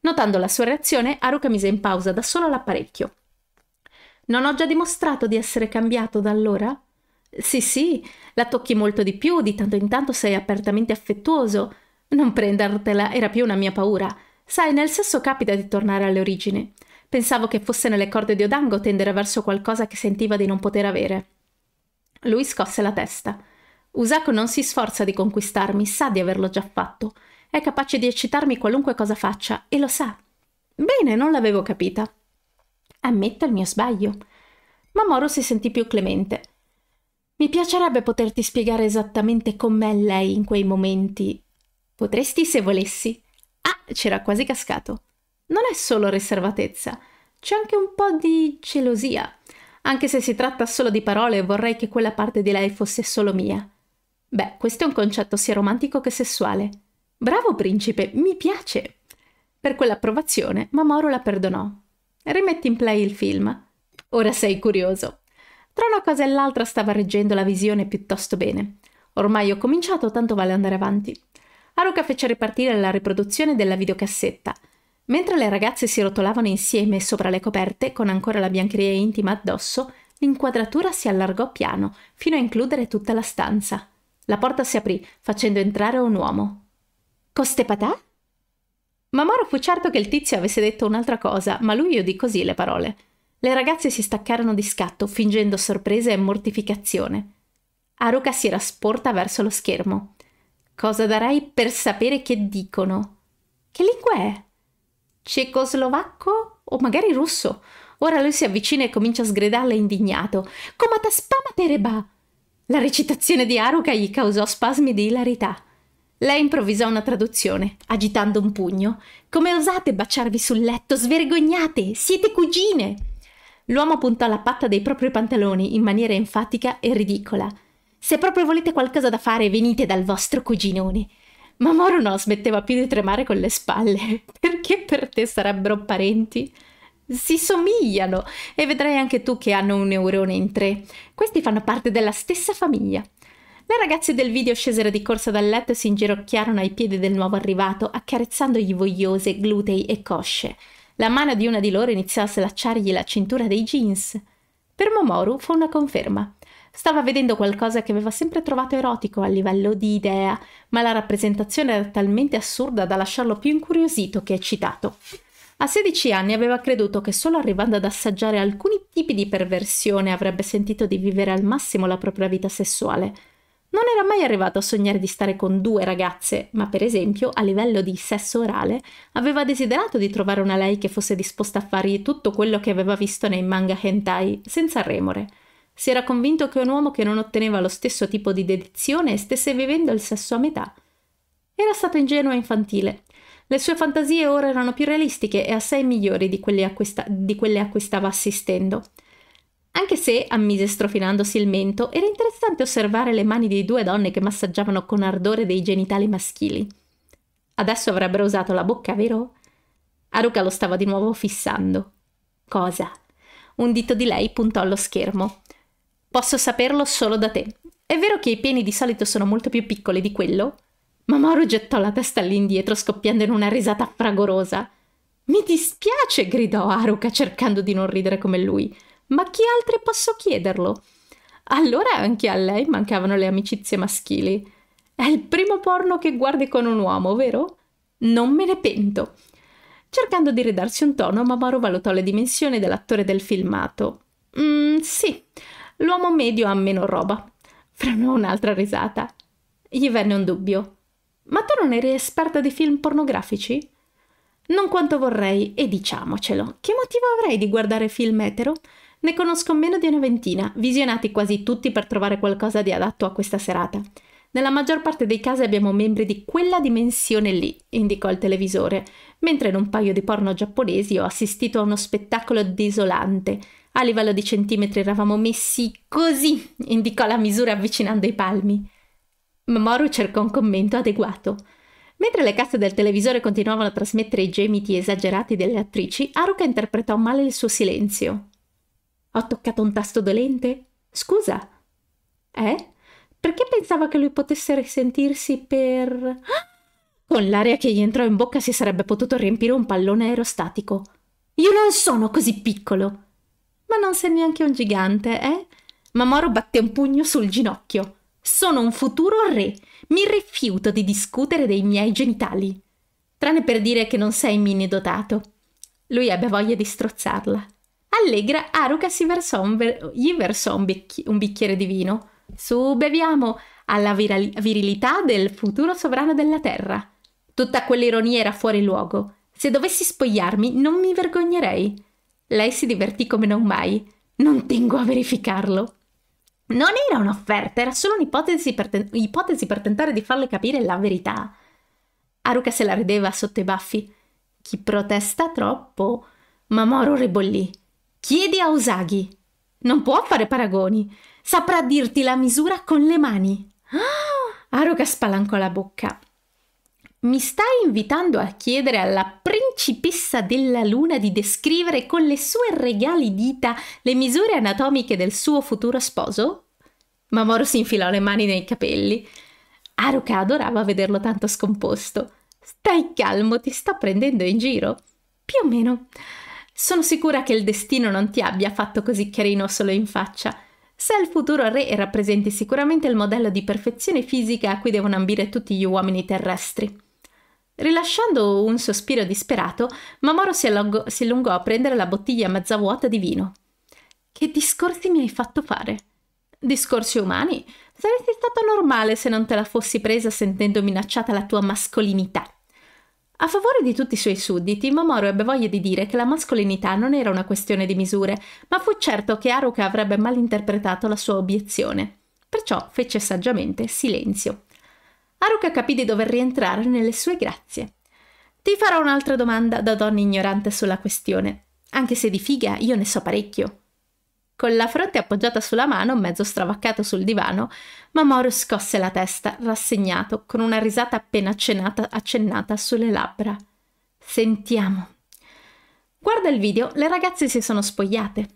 Notando la sua reazione, Aruka mise in pausa da solo l'apparecchio. Non ho già dimostrato di essere cambiato da allora? Sì, sì, la tocchi molto di più, di tanto in tanto sei apertamente affettuoso. Non prendertela era più una mia paura. Sai, nel sesso capita di tornare alle origini. Pensavo che fosse nelle corde di Odango tendere verso qualcosa che sentiva di non poter avere. Lui scosse la testa. Usako non si sforza di conquistarmi, sa di averlo già fatto. È capace di eccitarmi qualunque cosa faccia, e lo sa. Bene, non l'avevo capita. Ammetto il mio sbaglio. Mamoru si sentì più clemente. Mi piacerebbe poterti spiegare esattamente com'è lei in quei momenti. Potresti se volessi. Ah, c'era quasi cascato. Non è solo riservatezza, c'è anche un po' di gelosia. Anche se si tratta solo di parole, vorrei che quella parte di lei fosse solo mia. Beh, questo è un concetto sia romantico che sessuale. Bravo principe, mi piace. Per quell'approvazione Mamoru la perdonò. Rimetti in play il film. Ora sei curioso. Tra una cosa e l'altra stava reggendo la visione piuttosto bene. Ormai ho cominciato, tanto vale andare avanti. Haruka fece ripartire la riproduzione della videocassetta. Mentre le ragazze si rotolavano insieme sopra le coperte, con ancora la biancheria intima addosso, l'inquadratura si allargò piano, fino a includere tutta la stanza. La porta si aprì, facendo entrare un uomo. Coste patà? Mamaro fu certo che il tizio avesse detto un'altra cosa, ma lui udì così le parole. Le ragazze si staccarono di scatto, fingendo sorpresa e mortificazione. Aruka si era sporta verso lo schermo. Cosa darei per sapere che dicono? Che lingua è? Cecoslovacco o magari russo? Ora lui si avvicina e comincia a sgredarle indignato. Comata spama tereba! La recitazione di Aruka gli causò spasmi di ilarità. Lei improvvisò una traduzione, agitando un pugno. Come osate baciarvi sul letto? Svergognate! Siete cugine! L'uomo puntò la patta dei propri pantaloni in maniera enfatica e ridicola. Se proprio volete qualcosa da fare, venite dal vostro cuginone. Ma Moro no smetteva più di tremare con le spalle. Perché per te sarebbero parenti? Si somigliano e vedrai anche tu che hanno un neurone in tre. Questi fanno parte della stessa famiglia. Le ragazze del video scesero di corsa dal letto e si inginocchiarono ai piedi del nuovo arrivato, accarezzandogli vogliose glutei e cosce. La mano di una di loro iniziò a slacciargli la cintura dei jeans. Per Momoru fu una conferma. Stava vedendo qualcosa che aveva sempre trovato erotico a livello di idea, ma la rappresentazione era talmente assurda da lasciarlo più incuriosito che eccitato. A 16 anni aveva creduto che solo arrivando ad assaggiare alcuni tipi di perversione avrebbe sentito di vivere al massimo la propria vita sessuale. Non era mai arrivato a sognare di stare con due ragazze, ma per esempio a livello di sesso orale aveva desiderato di trovare una lei che fosse disposta a fargli tutto quello che aveva visto nei manga hentai, senza remore. Si era convinto che un uomo che non otteneva lo stesso tipo di dedizione stesse vivendo il sesso a metà. Era stato ingenuo e infantile. Le sue fantasie ora erano più realistiche e assai migliori di quelle, di quelle a cui stava assistendo. Anche se, ammise strofinandosi il mento, era interessante osservare le mani di due donne che massaggiavano con ardore dei genitali maschili. Adesso avrebbero usato la bocca, vero? Aruka lo stava di nuovo fissando. Cosa? Un dito di lei puntò allo schermo. Posso saperlo solo da te. È vero che i pieni di solito sono molto più piccoli di quello? Mamoru gettò la testa all'indietro scoppiando in una risata fragorosa. Mi dispiace, gridò Aruka cercando di non ridere come lui. Ma chi altri posso chiederlo? Allora anche a lei mancavano le amicizie maschili. È il primo porno che guardi con un uomo, vero? Non me ne pento. Cercando di ridarsi un tono, Mamaro valutò le dimensioni dell'attore del filmato. Mm, sì, l'uomo medio ha meno roba. Frenò un'altra risata. Gli venne un dubbio. Ma tu non eri esperta di film pornografici? Non quanto vorrei, e diciamocelo, che motivo avrei di guardare film etero? Ne conosco meno di una ventina, visionati quasi tutti per trovare qualcosa di adatto a questa serata. Nella maggior parte dei casi abbiamo membri di quella dimensione lì, indicò il televisore, mentre in un paio di porno giapponesi ho assistito a uno spettacolo desolante. A livello di centimetri eravamo messi così, indicò la misura avvicinando i palmi. Mamoru cercò un commento adeguato. Mentre le casse del televisore continuavano a trasmettere i gemiti esagerati delle attrici, Haruka interpretò male il suo silenzio. Ho toccato un tasto dolente? Scusa. Eh? Perché pensava che lui potesse risentirsi per... Ah! Con l'aria che gli entrò in bocca si sarebbe potuto riempire un pallone aerostatico. Io non sono così piccolo. Ma non sei neanche un gigante, eh? Mamoro batté un pugno sul ginocchio. Sono un futuro re. Mi rifiuto di discutere dei miei genitali. Tranne per dire che non sei mini dotato. Lui ebbe voglia di strozzarla. Allegra, Aruka si versò un, ver- gli versò un, becchi- un bicchiere di vino. Su, beviamo alla vir- virilità del futuro sovrano della terra. Tutta quell'ironia era fuori luogo. Se dovessi spogliarmi, non mi vergognerei. Lei si divertì come non mai. Non tengo a verificarlo. Non era un'offerta, era solo un'ipotesi per, ten- ipotesi per tentare di farle capire la verità. Aruka se la rideva sotto i baffi. Chi protesta troppo? Ma Mamoru ribollì. Chiedi a Usagi. Non può fare paragoni. Saprà dirti la misura con le mani. Ah, Aruka spalancò la bocca. Mi stai invitando a chiedere alla principessa della luna di descrivere con le sue regali dita le misure anatomiche del suo futuro sposo? Mamoru si infilò le mani nei capelli. Aruka adorava vederlo tanto scomposto. Stai calmo, ti sto prendendo in giro. Più o meno. Sono sicura che il destino non ti abbia fatto così carino solo in faccia. Sei il futuro re rappresenti sicuramente il modello di perfezione fisica a cui devono ambire tutti gli uomini terrestri. Rilasciando un sospiro disperato, Mamoro si, allungò, si allungò a prendere la bottiglia mezza vuota di vino. Che discorsi mi hai fatto fare? Discorsi umani? Saresti stato normale se non te la fossi presa sentendo minacciata la tua mascolinità. A favore di tutti i suoi sudditi, Momoro ebbe voglia di dire che la mascolinità non era una questione di misure, ma fu certo che Aruka avrebbe malinterpretato la sua obiezione. Perciò fece saggiamente silenzio. Aruka capì di dover rientrare nelle sue grazie. Ti farò un'altra domanda da donna ignorante sulla questione, anche se di figa io ne so parecchio. Con la fronte appoggiata sulla mano, mezzo stravaccato sul divano, Mamoru scosse la testa, rassegnato, con una risata appena accennata sulle labbra. Sentiamo. Guarda il video, le ragazze si sono spogliate.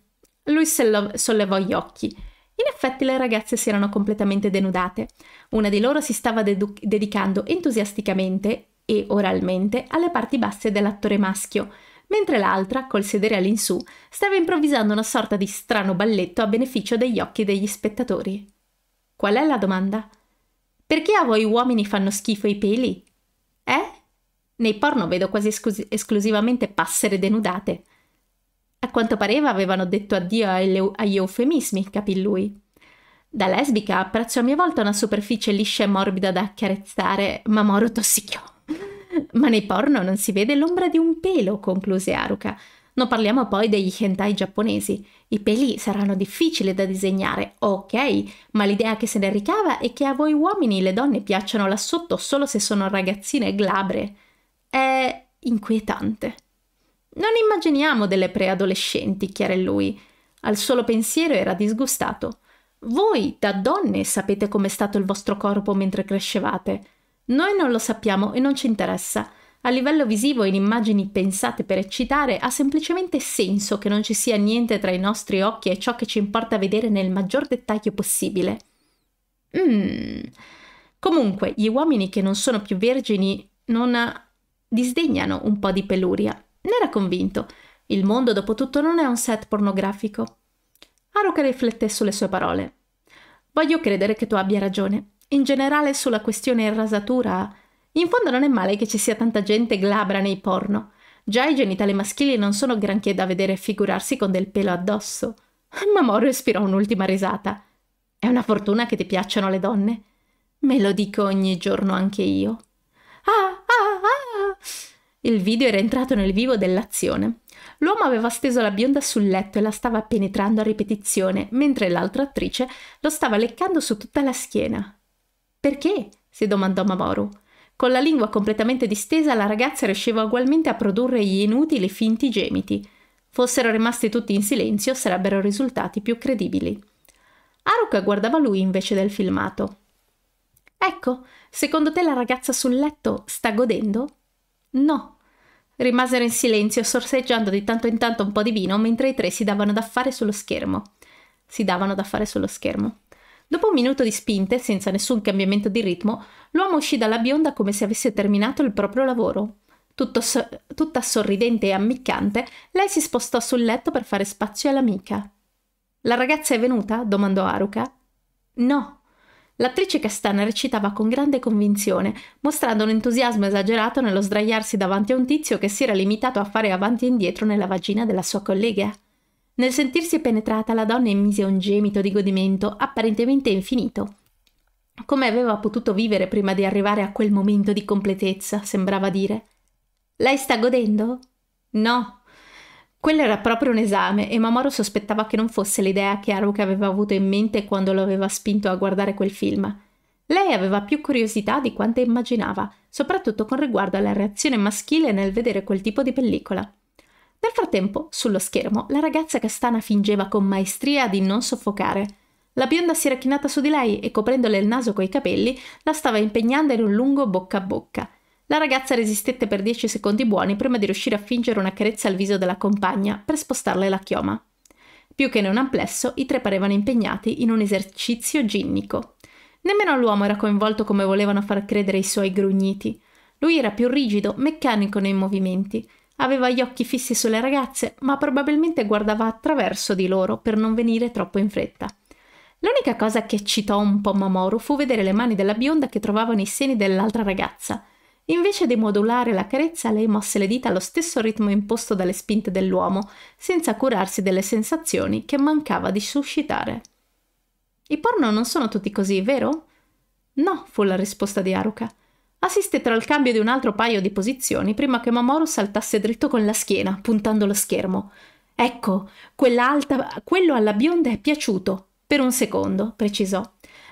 Lui sollevò gli occhi. In effetti le ragazze si erano completamente denudate. Una di loro si stava dedicando entusiasticamente e oralmente alle parti basse dell'attore maschio mentre l'altra, col sedere all'insù, stava improvvisando una sorta di strano balletto a beneficio degli occhi degli spettatori. Qual è la domanda? Perché a voi uomini fanno schifo i peli? Eh? Nei porno vedo quasi esclus- esclusivamente passere denudate. A quanto pareva avevano detto addio ele- agli eufemismi, capì lui. Da lesbica apprezzo a mia volta una superficie liscia e morbida da accarezzare, ma Moro tossicchiò. Ma nei porno non si vede l'ombra di un pelo, concluse Aruka. Non parliamo poi degli hentai giapponesi. I peli saranno difficili da disegnare, ok, ma l'idea che se ne ricava è che a voi uomini le donne piacciono là sotto solo se sono ragazzine glabre. È inquietante. Non immaginiamo delle preadolescenti, chiare lui. Al solo pensiero era disgustato. Voi, da donne, sapete com'è stato il vostro corpo mentre crescevate. Noi non lo sappiamo e non ci interessa. A livello visivo in immagini pensate per eccitare ha semplicemente senso che non ci sia niente tra i nostri occhi e ciò che ci importa vedere nel maggior dettaglio possibile. Mmm. Comunque, gli uomini che non sono più vergini non disdegnano un po' di peluria. Ne era convinto. Il mondo, dopo tutto, non è un set pornografico. Haruka riflette sulle sue parole. Voglio credere che tu abbia ragione. In generale sulla questione rasatura, in fondo non è male che ci sia tanta gente glabra nei porno. Già i genitali maschili non sono granché da vedere figurarsi con del pelo addosso. Mamoru ispirò un'ultima risata. È una fortuna che ti piacciono le donne. Me lo dico ogni giorno anche io. Ah, ah, ah! Il video era entrato nel vivo dell'azione. L'uomo aveva steso la bionda sul letto e la stava penetrando a ripetizione, mentre l'altra attrice lo stava leccando su tutta la schiena. Perché? si domandò Mamoru. Con la lingua completamente distesa la ragazza riusciva ugualmente a produrre gli inutili finti gemiti. Fossero rimasti tutti in silenzio sarebbero risultati più credibili. Haruka guardava lui invece del filmato. Ecco, secondo te la ragazza sul letto sta godendo? No. Rimasero in silenzio, sorseggiando di tanto in tanto un po' di vino mentre i tre si davano da fare sullo schermo. Si davano da fare sullo schermo. Dopo un minuto di spinte, senza nessun cambiamento di ritmo, l'uomo uscì dalla bionda come se avesse terminato il proprio lavoro. So tutta sorridente e ammiccante, lei si spostò sul letto per fare spazio all'amica. La ragazza è venuta? domandò Aruka. No. L'attrice castana recitava con grande convinzione, mostrando un entusiasmo esagerato nello sdraiarsi davanti a un tizio che si era limitato a fare avanti e indietro nella vagina della sua collega. Nel sentirsi penetrata, la donna emise un gemito di godimento apparentemente infinito. Come aveva potuto vivere prima di arrivare a quel momento di completezza, sembrava dire. Lei sta godendo? No. Quello era proprio un esame e Mamoru sospettava che non fosse l'idea che Haruka aveva avuto in mente quando lo aveva spinto a guardare quel film. Lei aveva più curiosità di quanta immaginava, soprattutto con riguardo alla reazione maschile nel vedere quel tipo di pellicola. Nel frattempo, sullo schermo, la ragazza castana fingeva con maestria di non soffocare. La bionda si era chinata su di lei e coprendole il naso coi capelli, la stava impegnando in un lungo bocca a bocca. La ragazza resistette per dieci secondi buoni prima di riuscire a fingere una carezza al viso della compagna per spostarle la chioma. Più che in un amplesso, i tre parevano impegnati in un esercizio ginnico. Nemmeno l'uomo era coinvolto come volevano far credere i suoi grugniti. Lui era più rigido, meccanico nei movimenti Aveva gli occhi fissi sulle ragazze, ma probabilmente guardava attraverso di loro per non venire troppo in fretta. L'unica cosa che eccitò un po' Mamoru fu vedere le mani della bionda che trovavano i seni dell'altra ragazza. Invece di modulare la carezza, lei mosse le dita allo stesso ritmo imposto dalle spinte dell'uomo, senza curarsi delle sensazioni che mancava di suscitare. I porno non sono tutti così, vero? No, fu la risposta di Haruka. Assistettero al cambio di un altro paio di posizioni prima che Mamoru saltasse dritto con la schiena, puntando lo schermo. Ecco, alta, quello alla bionda è piaciuto. Per un secondo, precisò.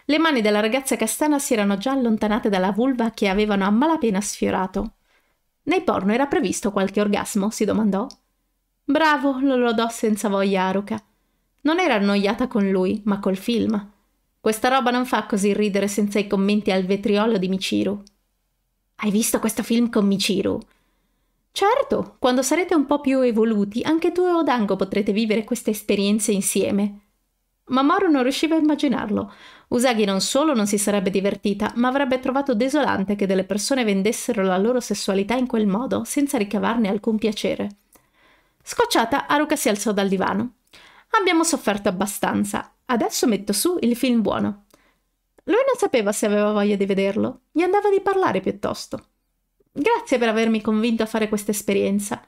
Le mani della ragazza castana si erano già allontanate dalla vulva che avevano a malapena sfiorato. Nei porno era previsto qualche orgasmo? si domandò. Bravo, lo lodò senza voglia Aruka. Non era annoiata con lui, ma col film. Questa roba non fa così ridere senza i commenti al vetriolo di Michiru. Hai visto questo film con Michiru? Certo, quando sarete un po' più evoluti, anche tu e Odango potrete vivere queste esperienze insieme. Ma Moro non riusciva a immaginarlo. Usagi non solo non si sarebbe divertita, ma avrebbe trovato desolante che delle persone vendessero la loro sessualità in quel modo, senza ricavarne alcun piacere. Scocciata, Haruka si alzò dal divano. Abbiamo sofferto abbastanza. Adesso metto su il film buono. Lui non sapeva se aveva voglia di vederlo, gli andava di parlare piuttosto. Grazie per avermi convinto a fare questa esperienza.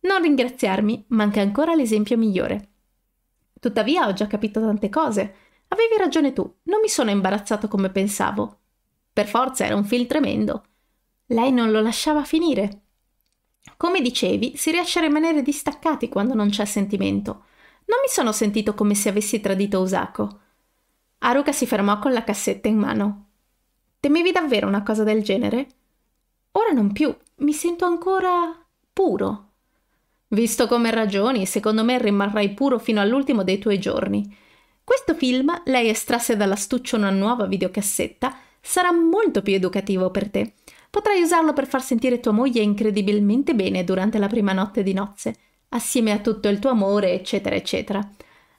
Non ringraziarmi manca ancora l'esempio migliore. Tuttavia ho già capito tante cose. Avevi ragione tu, non mi sono imbarazzato come pensavo. Per forza era un film tremendo. Lei non lo lasciava finire. Come dicevi, si riesce a rimanere distaccati quando non c'è sentimento. Non mi sono sentito come se avessi tradito Usako. Aruka si fermò con la cassetta in mano. Temevi davvero una cosa del genere? Ora non più, mi sento ancora puro. Visto come ragioni, secondo me rimarrai puro fino all'ultimo dei tuoi giorni. Questo film lei estrasse dall'astuccio una nuova videocassetta sarà molto più educativo per te. Potrai usarlo per far sentire tua moglie incredibilmente bene durante la prima notte di nozze, assieme a tutto il tuo amore, eccetera, eccetera.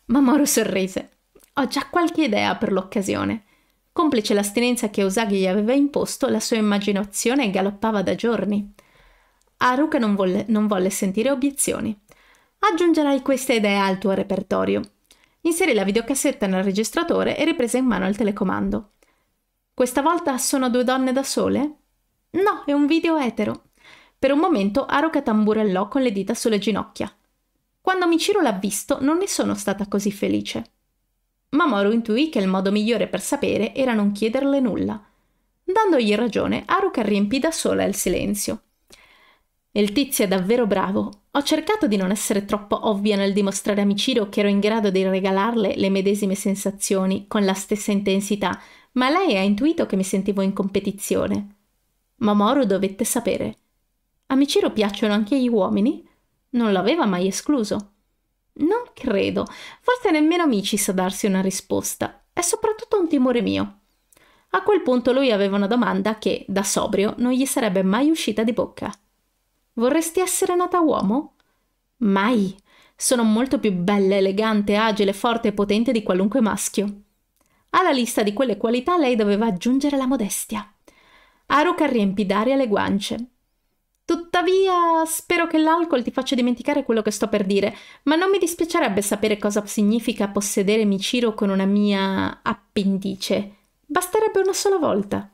Mamoru sorrise. Ho già qualche idea per l'occasione. Complice l'astinenza che Usagi gli aveva imposto, la sua immaginazione galoppava da giorni. Haruka non volle, non volle sentire obiezioni. Aggiungerai questa idea al tuo repertorio. Inserì la videocassetta nel registratore e riprese in mano il telecomando. Questa volta sono due donne da sole? No, è un video etero. Per un momento Haruka tamburellò con le dita sulle ginocchia. Quando Michiro l'ha visto, non ne sono stata così felice ma Mamoru intuì che il modo migliore per sapere era non chiederle nulla. Dandogli ragione, Haruka riempì da sola il silenzio. Il tizio è davvero bravo. Ho cercato di non essere troppo ovvia nel dimostrare a Michiro che ero in grado di regalarle le medesime sensazioni con la stessa intensità, ma lei ha intuito che mi sentivo in competizione. Ma Mamoru dovette sapere. A Michiro piacciono anche gli uomini? Non l'aveva mai escluso. Non credo, forse nemmeno Mici sa darsi una risposta, è soprattutto un timore mio. A quel punto lui aveva una domanda che, da sobrio, non gli sarebbe mai uscita di bocca. Vorresti essere nata uomo? Mai. Sono molto più bella, elegante, agile, forte e potente di qualunque maschio. Alla lista di quelle qualità lei doveva aggiungere la modestia. Aruka riempì d'aria le guance. Tuttavia, spero che l'alcol ti faccia dimenticare quello che sto per dire, ma non mi dispiacerebbe sapere cosa significa possedere Michiro con una mia appendice. Basterebbe una sola volta.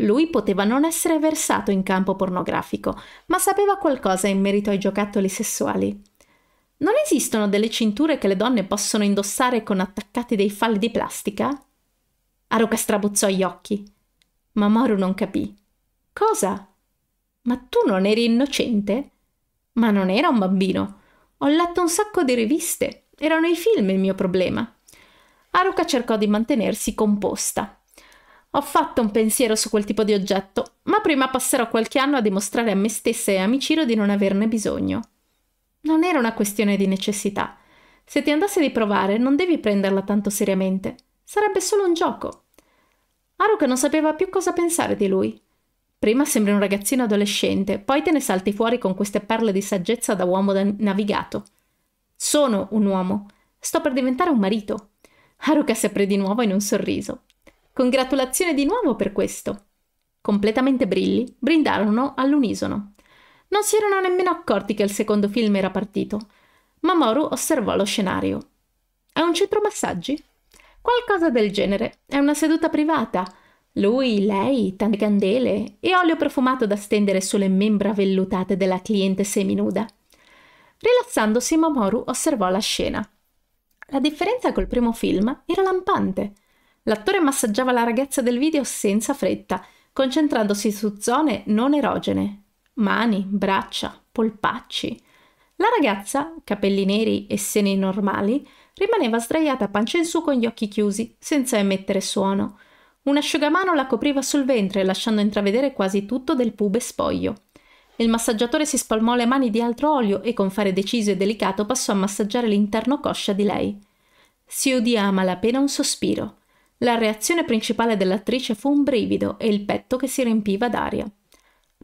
Lui poteva non essere versato in campo pornografico, ma sapeva qualcosa in merito ai giocattoli sessuali. Non esistono delle cinture che le donne possono indossare con attaccati dei falli di plastica? Aruka strabuzzò gli occhi. Ma Mamoru non capì. Cosa? Ma tu non eri innocente? Ma non era un bambino. Ho letto un sacco di riviste. Erano i film il mio problema. Aruka cercò di mantenersi composta. Ho fatto un pensiero su quel tipo di oggetto, ma prima passerò qualche anno a dimostrare a me stessa e a Michiro di non averne bisogno. Non era una questione di necessità. Se ti andasse di provare, non devi prenderla tanto seriamente. Sarebbe solo un gioco. Aruka non sapeva più cosa pensare di lui. Prima sembri un ragazzino adolescente, poi te ne salti fuori con queste perle di saggezza da uomo da- navigato. Sono un uomo. Sto per diventare un marito. Haruka si aprì di nuovo in un sorriso. Congratulazione di nuovo per questo. Completamente brilli, brindarono all'unisono. Non si erano nemmeno accorti che il secondo film era partito. Mamoru osservò lo scenario. È un centro massaggi? Qualcosa del genere. È una seduta privata. Lui, lei, tante candele e olio profumato da stendere sulle membra vellutate della cliente seminuda. Rilassandosi, Momoru osservò la scena. La differenza col primo film era lampante. L'attore massaggiava la ragazza del video senza fretta, concentrandosi su zone non erogene. Mani, braccia, polpacci. La ragazza, capelli neri e seni normali, rimaneva sdraiata pancia in su con gli occhi chiusi, senza emettere suono, un asciugamano la copriva sul ventre, lasciando intravedere quasi tutto del pube spoglio. Il massaggiatore si spalmò le mani di altro olio e con fare deciso e delicato passò a massaggiare l'interno coscia di lei. Si udì a malapena un sospiro. La reazione principale dell'attrice fu un brivido e il petto che si riempiva d'aria.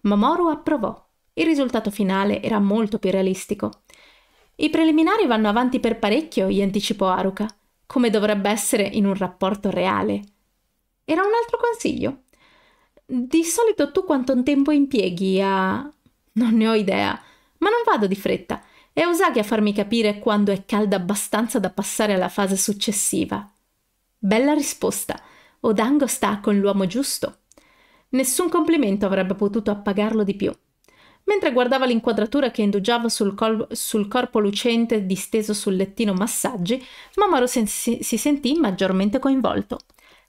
Mamoru approvò. Il risultato finale era molto più realistico. I preliminari vanno avanti per parecchio, gli anticipò Aruka, come dovrebbe essere in un rapporto reale era un altro consiglio. Di solito tu quanto tempo impieghi a... Non ne ho idea, ma non vado di fretta. È Osaki a farmi capire quando è calda abbastanza da passare alla fase successiva. Bella risposta. Odango sta con l'uomo giusto. Nessun complimento avrebbe potuto appagarlo di più. Mentre guardava l'inquadratura che indugiava sul, col- sul, corpo lucente disteso sul lettino massaggi, Mamaro sen- si sentì maggiormente coinvolto.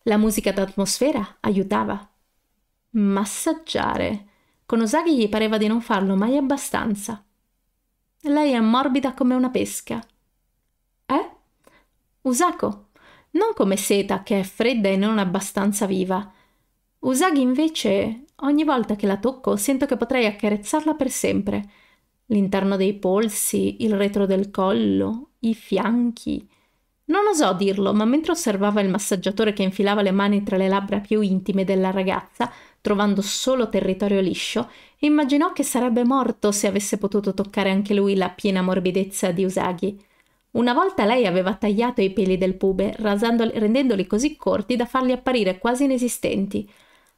La musica d'atmosfera aiutava. Massaggiare. Con Konosaki gli pareva di non farlo mai abbastanza. Lei è morbida come una pesca. Eh? Usako. Non come seta che è fredda e non abbastanza viva. Usagi invece, ogni volta che la tocco, sento che potrei accarezzarla per sempre. L'interno dei polsi, il retro del collo, i fianchi, non osò dirlo, ma mentre osservava il massaggiatore che infilava le mani tra le labbra più intime della ragazza, trovando solo territorio liscio, immaginò che sarebbe morto se avesse potuto toccare anche lui la piena morbidezza di Usagi. Una volta lei aveva tagliato i peli del pube, rendendoli così corti da farli apparire quasi inesistenti.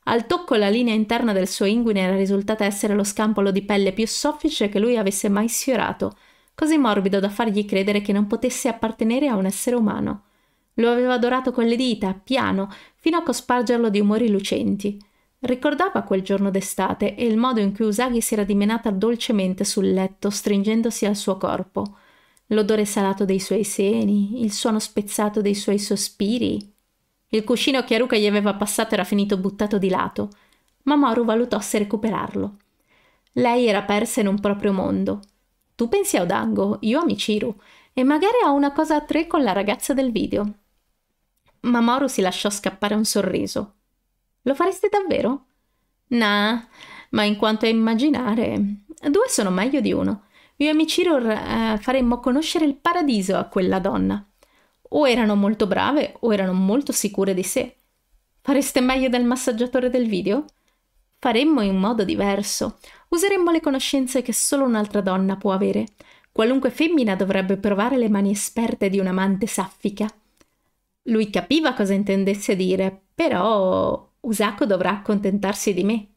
Al tocco la linea interna del suo inguine era risultata essere lo scampolo di pelle più soffice che lui avesse mai sfiorato – così morbido da fargli credere che non potesse appartenere a un essere umano. Lo aveva adorato con le dita, piano, fino a cospargerlo di umori lucenti. Ricordava quel giorno d'estate e il modo in cui Usagi si era dimenata dolcemente sul letto, stringendosi al suo corpo. L'odore salato dei suoi seni, il suono spezzato dei suoi sospiri. Il cuscino che Aruka gli aveva passato era finito buttato di lato. ma Moru valutò se recuperarlo. Lei era persa in un proprio mondo, tu pensi a Odango, io a Michiru, e magari a una cosa a tre con la ragazza del video. Mamoru si lasciò scappare un sorriso. Lo fareste davvero? Nah, ma in quanto a immaginare, due sono meglio di uno. Io e Michiru eh, faremmo conoscere il paradiso a quella donna. O erano molto brave o erano molto sicure di sé. Fareste meglio del massaggiatore del video? Faremmo in modo diverso. Useremmo le conoscenze che solo un'altra donna può avere. Qualunque femmina dovrebbe provare le mani esperte di un'amante saffica. Lui capiva cosa intendesse dire, però Usako dovrà accontentarsi di me.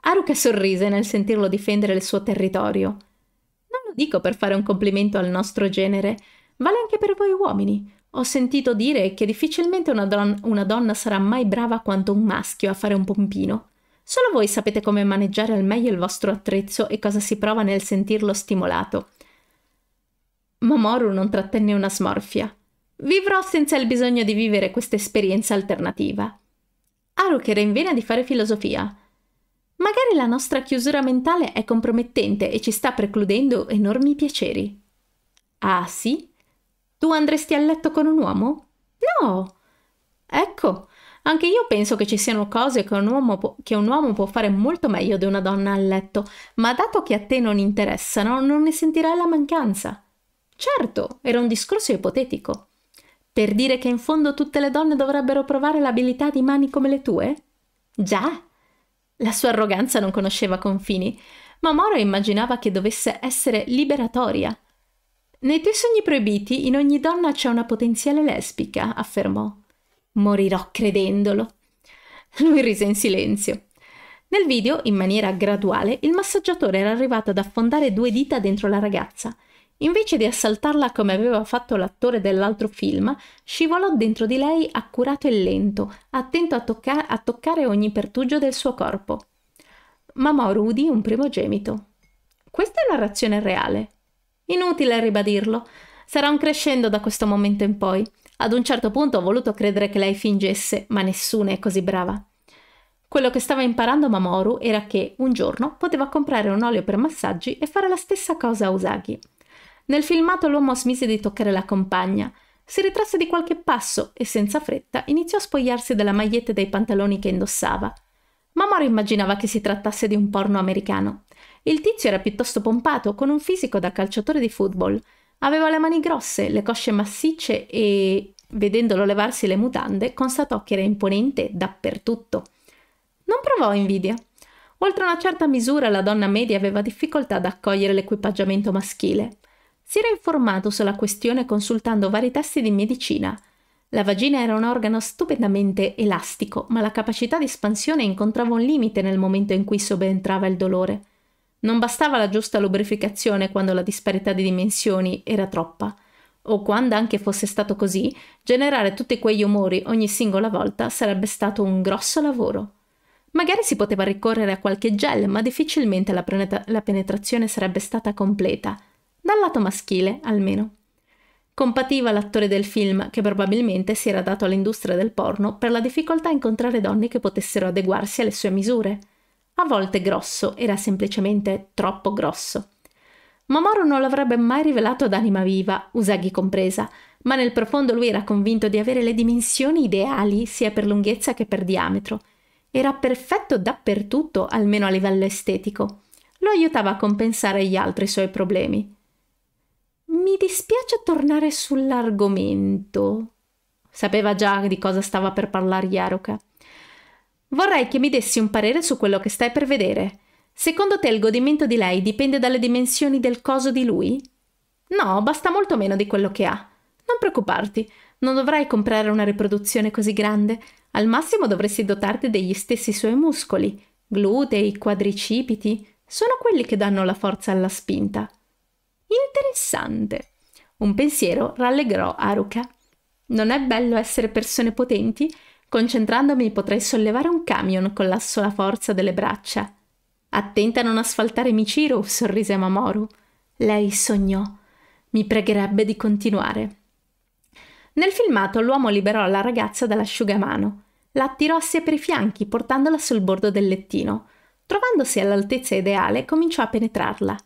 Haruka sorrise nel sentirlo difendere il suo territorio. Non lo dico per fare un complimento al nostro genere, vale anche per voi uomini. Ho sentito dire che difficilmente una, don- una donna sarà mai brava quanto un maschio a fare un pompino. Solo voi sapete come maneggiare al meglio il vostro attrezzo e cosa si prova nel sentirlo stimolato. Mamoru non trattenne una smorfia. Vivrò senza il bisogno di vivere questa esperienza alternativa. Haruki era in vena di fare filosofia. Magari la nostra chiusura mentale è compromettente e ci sta precludendo enormi piaceri. Ah sì? Tu andresti a letto con un uomo? No! Ecco, anche io penso che ci siano cose che un, uomo può, che un uomo può fare molto meglio di una donna a letto, ma dato che a te non interessano, non ne sentirai la mancanza. Certo, era un discorso ipotetico. Per dire che in fondo tutte le donne dovrebbero provare l'abilità di mani come le tue? Già. La sua arroganza non conosceva confini, ma Moro immaginava che dovesse essere liberatoria. Nei tuoi sogni proibiti in ogni donna c'è una potenziale lesbica, affermò. Morirò credendolo. Lui rise in silenzio. Nel video, in maniera graduale, il massaggiatore era arrivato ad affondare due dita dentro la ragazza. Invece di assaltarla come aveva fatto l'attore dell'altro film, scivolò dentro di lei accurato e lento, attento a, tocca- a toccare ogni pertugio del suo corpo. Mamoru udì un primo gemito. Questa è una reazione reale. Inutile ribadirlo. Sarà un crescendo da questo momento in poi. Ad un certo punto ho voluto credere che lei fingesse, ma nessuna è così brava. Quello che stava imparando Mamoru era che un giorno poteva comprare un olio per massaggi e fare la stessa cosa a Usagi. Nel filmato l'uomo smise di toccare la compagna, si ritrasse di qualche passo e senza fretta iniziò a spogliarsi della maglietta e dei pantaloni che indossava. Mamoru immaginava che si trattasse di un porno americano. Il tizio era piuttosto pompato, con un fisico da calciatore di football Aveva le mani grosse, le cosce massicce e, vedendolo levarsi le mutande, constatò che era imponente dappertutto. Non provò invidia. Oltre una certa misura la donna media aveva difficoltà ad accogliere l'equipaggiamento maschile. Si era informato sulla questione consultando vari testi di medicina. La vagina era un organo stupendamente elastico, ma la capacità di espansione incontrava un limite nel momento in cui subentrava il dolore. Non bastava la giusta lubrificazione quando la disparità di dimensioni era troppa, o quando anche fosse stato così, generare tutti quegli umori ogni singola volta sarebbe stato un grosso lavoro. Magari si poteva ricorrere a qualche gel, ma difficilmente la, penetra- la penetrazione sarebbe stata completa, dal lato maschile almeno. Compativa l'attore del film che probabilmente si era dato all'industria del porno per la difficoltà a incontrare donne che potessero adeguarsi alle sue misure. A volte grosso era semplicemente troppo grosso. Momoro non l'avrebbe mai rivelato ad anima viva, Usagi compresa, ma nel profondo lui era convinto di avere le dimensioni ideali sia per lunghezza che per diametro. Era perfetto dappertutto, almeno a livello estetico. Lo aiutava a compensare gli altri suoi problemi. Mi dispiace tornare sull'argomento. Sapeva già di cosa stava per parlare Yaruka. Vorrei che mi dessi un parere su quello che stai per vedere. Secondo te il godimento di lei dipende dalle dimensioni del coso di lui? No, basta molto meno di quello che ha. Non preoccuparti, non dovrai comprare una riproduzione così grande. Al massimo dovresti dotarti degli stessi suoi muscoli, glutei, quadricipiti. Sono quelli che danno la forza alla spinta. Interessante. Un pensiero rallegrò Aruka. Non è bello essere persone potenti? Concentrandomi potrei sollevare un camion con la sola forza delle braccia. Attenta a non asfaltare Michiru, sorrise Mamoru. Lei sognò. Mi pregherebbe di continuare. Nel filmato l'uomo liberò la ragazza dall'asciugamano. La attirò a sé per i fianchi, portandola sul bordo del lettino. Trovandosi all'altezza ideale, cominciò a penetrarla.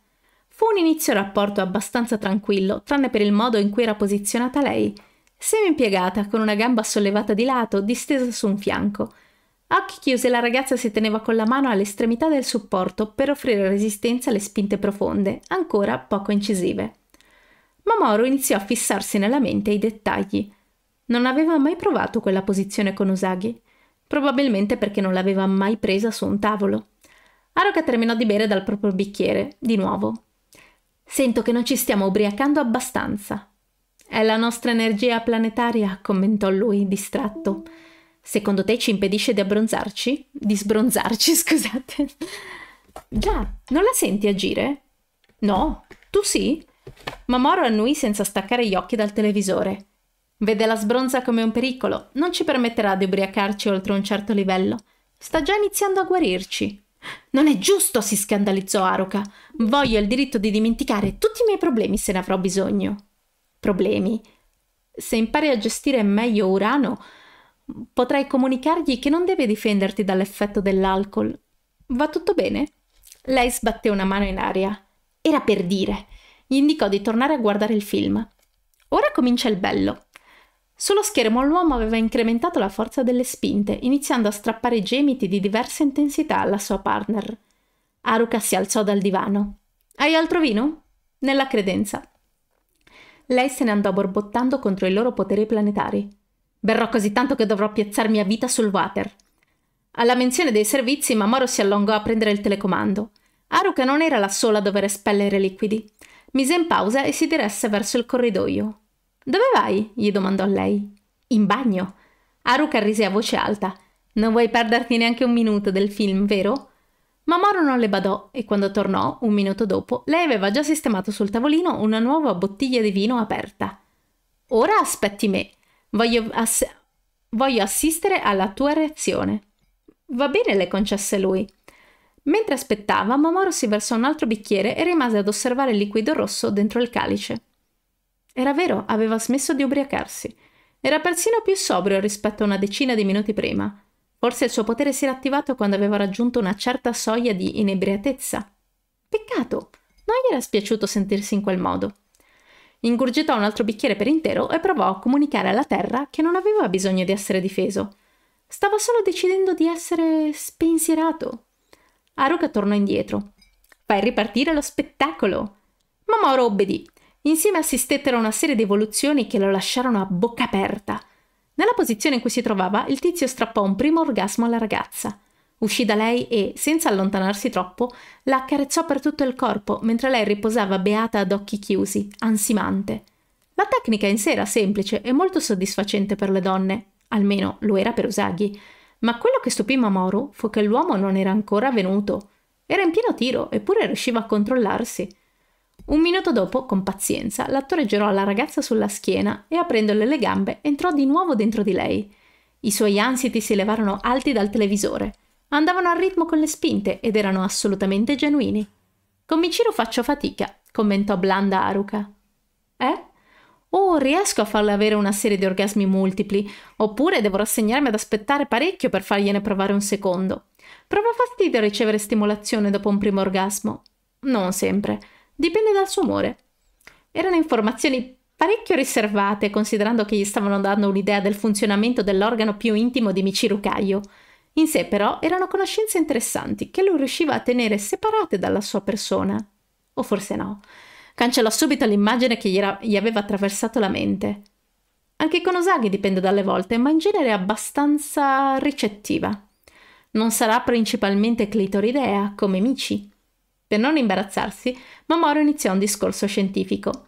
Fu un inizio rapporto abbastanza tranquillo, tranne per il modo in cui era posizionata lei – Semi-impiegata, con una gamba sollevata di lato, distesa su un fianco. A occhi chiusi la ragazza si teneva con la mano all'estremità del supporto per offrire resistenza alle spinte profonde, ancora poco incisive. Mamoru iniziò a fissarsi nella mente i dettagli. Non aveva mai provato quella posizione con Usagi, probabilmente perché non l'aveva mai presa su un tavolo. Haruka terminò di bere dal proprio bicchiere, di nuovo. Sento che non ci stiamo ubriacando abbastanza, è la nostra energia planetaria, commentò lui, distratto. Secondo te ci impedisce di abbronzarci? Di sbronzarci, scusate. Già, non la senti agire? No, tu sì? Mamoro annui senza staccare gli occhi dal televisore. Vede la sbronza come un pericolo, non ci permetterà di ubriacarci oltre un certo livello. Sta già iniziando a guarirci. Non è giusto, si scandalizzò Aruka. Voglio il diritto di dimenticare tutti i miei problemi se ne avrò bisogno problemi. Se impari a gestire meglio Urano, potrai comunicargli che non deve difenderti dall'effetto dell'alcol. Va tutto bene? Lei sbatté una mano in aria. Era per dire. Gli indicò di tornare a guardare il film. Ora comincia il bello. Sullo schermo l'uomo aveva incrementato la forza delle spinte, iniziando a strappare gemiti di diversa intensità alla sua partner. Aruka si alzò dal divano. Hai altro vino? Nella credenza. Lei se ne andò borbottando contro i loro poteri planetari. Berrò così tanto che dovrò piazzarmi a vita sul water. Alla menzione dei servizi, Mamoro si allungò a prendere il telecomando. Haruka non era la sola a dover espellere liquidi. Mise in pausa e si diresse verso il corridoio. Dove vai? gli domandò lei. In bagno. Haruka rise a voce alta. Non vuoi perderti neanche un minuto del film, vero? Ma Moro non le badò e quando tornò, un minuto dopo, lei aveva già sistemato sul tavolino una nuova bottiglia di vino aperta. Ora aspetti me. Voglio, ass- voglio assistere alla tua reazione. Va bene, le concesse lui. Mentre aspettava, Momoro si versò un altro bicchiere e rimase ad osservare il liquido rosso dentro il calice. Era vero, aveva smesso di ubriacarsi. Era persino più sobrio rispetto a una decina di minuti prima. Forse il suo potere si era attivato quando aveva raggiunto una certa soglia di inebriatezza. Peccato, non gli era spiaciuto sentirsi in quel modo. Ingurgitò un altro bicchiere per intero e provò a comunicare alla terra che non aveva bisogno di essere difeso. Stava solo decidendo di essere spensierato. Aruka tornò indietro. Fai ripartire lo spettacolo! Momoro obbedì. Insieme assistettero a una serie di evoluzioni che lo lasciarono a bocca aperta. Nella posizione in cui si trovava, il tizio strappò un primo orgasmo alla ragazza. Uscì da lei e, senza allontanarsi troppo, la accarezzò per tutto il corpo mentre lei riposava beata ad occhi chiusi, ansimante. La tecnica in sé era semplice e molto soddisfacente per le donne, almeno lo era per Usagi, ma quello che stupì Mamoru fu che l'uomo non era ancora venuto. Era in pieno tiro eppure riusciva a controllarsi. Un minuto dopo, con pazienza, l'attore girò la ragazza sulla schiena e aprendole le gambe entrò di nuovo dentro di lei. I suoi ansiti si levarono alti dal televisore. Andavano al ritmo con le spinte ed erano assolutamente genuini. Con Michiro faccio fatica, commentò blanda Aruka. Eh? oh, riesco a farle avere una serie di orgasmi multipli, oppure devo rassegnarmi ad aspettare parecchio per fargliene provare un secondo. Prova fastidio a ricevere stimolazione dopo un primo orgasmo. Non sempre. Dipende dal suo umore. Erano informazioni parecchio riservate, considerando che gli stavano dando un'idea del funzionamento dell'organo più intimo di Michiru Kaio. In sé però erano conoscenze interessanti che lui riusciva a tenere separate dalla sua persona. O forse no. Cancellò subito l'immagine che gli, era, gli aveva attraversato la mente. Anche con Osaghi dipende dalle volte, ma in genere è abbastanza ricettiva. Non sarà principalmente clitoridea, come Michi. Per non imbarazzarsi, ma Moro iniziò un discorso scientifico.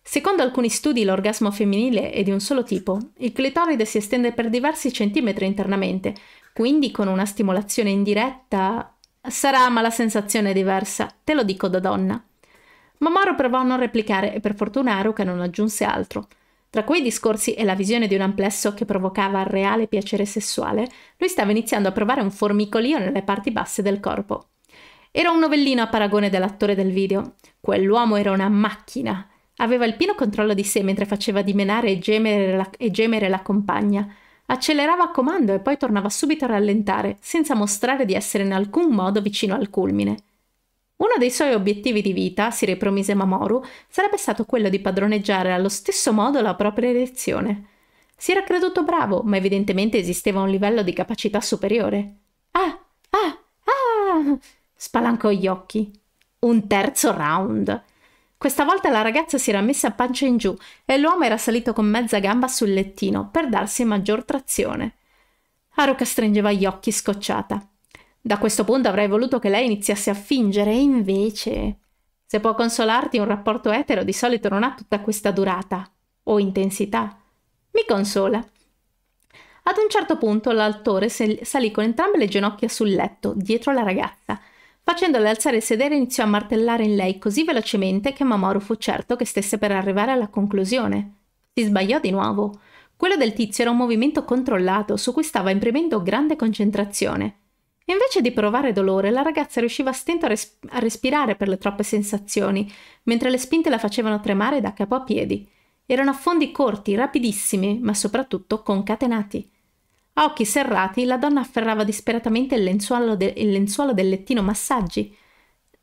Secondo alcuni studi l'orgasmo femminile è di un solo tipo. Il clitoride si estende per diversi centimetri internamente, quindi con una stimolazione indiretta sarà, ma la sensazione è diversa, te lo dico da donna. Mamoru provò a non replicare e per fortuna Aruka non aggiunse altro. Tra quei discorsi e la visione di un amplesso che provocava reale piacere sessuale, lui stava iniziando a provare un formicolio nelle parti basse del corpo. Era un novellino a paragone dell'attore del video. Quell'uomo era una macchina. Aveva il pieno controllo di sé mentre faceva dimenare e gemere la, e gemere la compagna. Accelerava a comando e poi tornava subito a rallentare, senza mostrare di essere in alcun modo vicino al culmine. Uno dei suoi obiettivi di vita, si ripromise Mamoru, sarebbe stato quello di padroneggiare allo stesso modo la propria elezione. Si era creduto bravo, ma evidentemente esisteva un livello di capacità superiore. Ah, ah, ah! Spalancò gli occhi. Un terzo round. Questa volta la ragazza si era messa a pancia in giù e l'uomo era salito con mezza gamba sul lettino per darsi maggior trazione. Haruka stringeva gli occhi scocciata. Da questo punto avrei voluto che lei iniziasse a fingere, e invece. Se può consolarti, un rapporto etero di solito non ha tutta questa durata o intensità. Mi consola. Ad un certo punto l'altore salì con entrambe le ginocchia sul letto, dietro la ragazza, Facendole alzare il sedere iniziò a martellare in lei così velocemente che Mamoru fu certo che stesse per arrivare alla conclusione. Si sbagliò di nuovo. Quello del tizio era un movimento controllato su cui stava imprimendo grande concentrazione. invece di provare dolore, la ragazza riusciva a stento a, res- a respirare per le troppe sensazioni, mentre le spinte la facevano tremare da capo a piedi. Erano affondi corti, rapidissimi, ma soprattutto concatenati. A occhi serrati, la donna afferrava disperatamente il lenzuolo, de- il lenzuolo del lettino massaggi.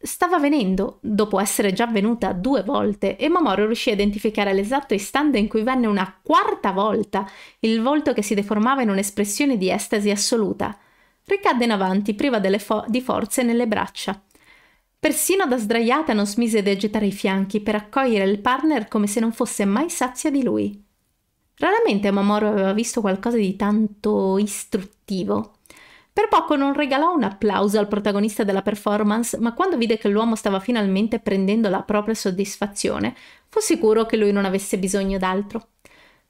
Stava venendo, dopo essere già venuta due volte, e Momoro riuscì a identificare l'esatto istante in cui venne una quarta volta il volto che si deformava in un'espressione di estasi assoluta. Ricadde in avanti, priva fo- di forze nelle braccia. Persino da sdraiata non smise di agitare i fianchi per accogliere il partner come se non fosse mai sazia di lui. Raramente Mamoru aveva visto qualcosa di tanto istruttivo. Per poco non regalò un applauso al protagonista della performance, ma quando vide che l'uomo stava finalmente prendendo la propria soddisfazione, fu sicuro che lui non avesse bisogno d'altro.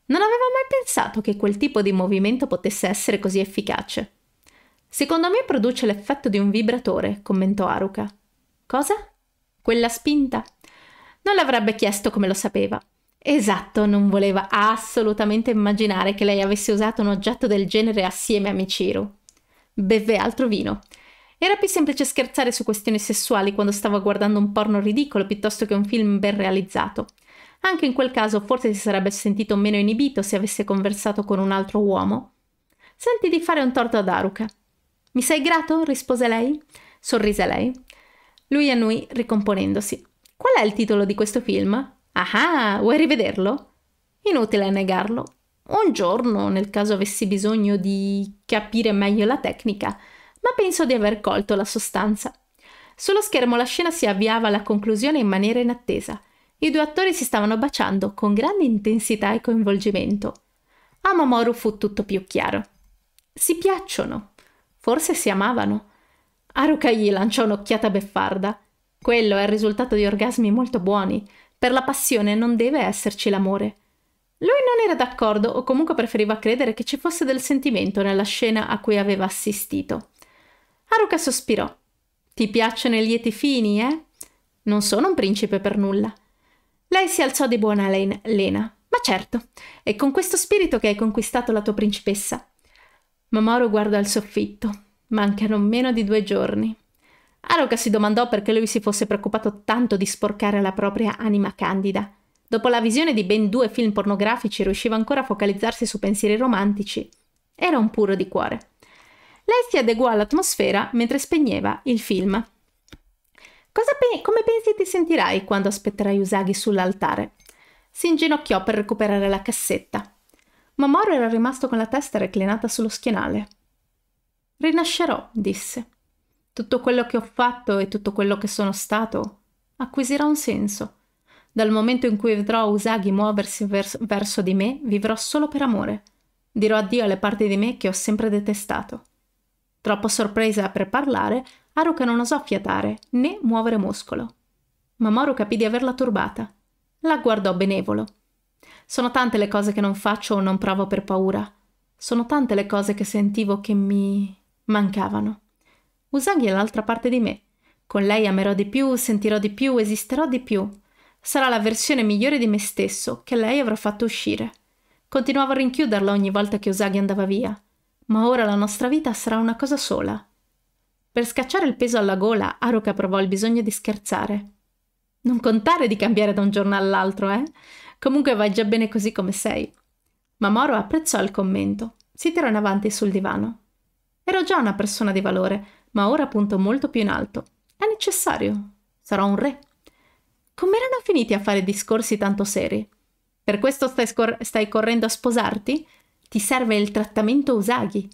Non aveva mai pensato che quel tipo di movimento potesse essere così efficace. Secondo me produce l'effetto di un vibratore, commentò Aruka. Cosa? Quella spinta? Non le avrebbe chiesto come lo sapeva. Esatto, non voleva assolutamente immaginare che lei avesse usato un oggetto del genere assieme a Michiru. Beve altro vino. Era più semplice scherzare su questioni sessuali quando stava guardando un porno ridicolo piuttosto che un film ben realizzato. Anche in quel caso forse si sarebbe sentito meno inibito se avesse conversato con un altro uomo. Senti di fare un torto ad Aruka. Mi sei grato? rispose lei. Sorrise lei. Lui annui, ricomponendosi. Qual è il titolo di questo film? Ah, ah, vuoi rivederlo? Inutile negarlo. Un giorno, nel caso avessi bisogno di capire meglio la tecnica, ma penso di aver colto la sostanza. Sullo schermo la scena si avviava alla conclusione in maniera inattesa. I due attori si stavano baciando con grande intensità e coinvolgimento. A Momoru fu tutto più chiaro. Si piacciono. Forse si amavano. Aruka gli lanciò un'occhiata beffarda. Quello è il risultato di orgasmi molto buoni, per la passione non deve esserci l'amore. Lui non era d'accordo o comunque preferiva credere che ci fosse del sentimento nella scena a cui aveva assistito. Haruka sospirò. Ti piacciono i lieti fini, eh? Non sono un principe per nulla. Lei si alzò di buona lena. Ma certo, è con questo spirito che hai conquistato la tua principessa. Mamoro guardò il soffitto. Mancano meno di due giorni. Aroga si domandò perché lui si fosse preoccupato tanto di sporcare la propria anima candida. Dopo la visione di ben due film pornografici riusciva ancora a focalizzarsi su pensieri romantici. Era un puro di cuore. Lei si adeguò all'atmosfera mentre spegneva il film. Pe- come pensi ti sentirai quando aspetterai Usagi sull'altare? Si inginocchiò per recuperare la cassetta. Momoro era rimasto con la testa reclinata sullo schienale. Rinascerò, disse. Tutto quello che ho fatto e tutto quello che sono stato acquisirà un senso. Dal momento in cui vedrò Usagi muoversi vers- verso di me, vivrò solo per amore. Dirò addio alle parti di me che ho sempre detestato. Troppo sorpresa per parlare, Haruka non osò fiatare né muovere muscolo. Mamoru capì di averla turbata. La guardò benevolo. Sono tante le cose che non faccio o non provo per paura. Sono tante le cose che sentivo che mi mancavano. Usagi è l'altra parte di me. Con lei amerò di più, sentirò di più, esisterò di più. Sarà la versione migliore di me stesso che lei avrà fatto uscire. Continuavo a rinchiuderla ogni volta che Usagi andava via, ma ora la nostra vita sarà una cosa sola. Per scacciare il peso alla gola, Aruka provò il bisogno di scherzare. Non contare di cambiare da un giorno all'altro, eh? Comunque vai già bene così come sei. Ma Moro apprezzò il commento. Si tirò in avanti sul divano. Ero già una persona di valore, ma ora punto molto più in alto. È necessario. Sarò un re. Come erano finiti a fare discorsi tanto seri? Per questo stai, scor- stai correndo a sposarti? Ti serve il trattamento Usagi.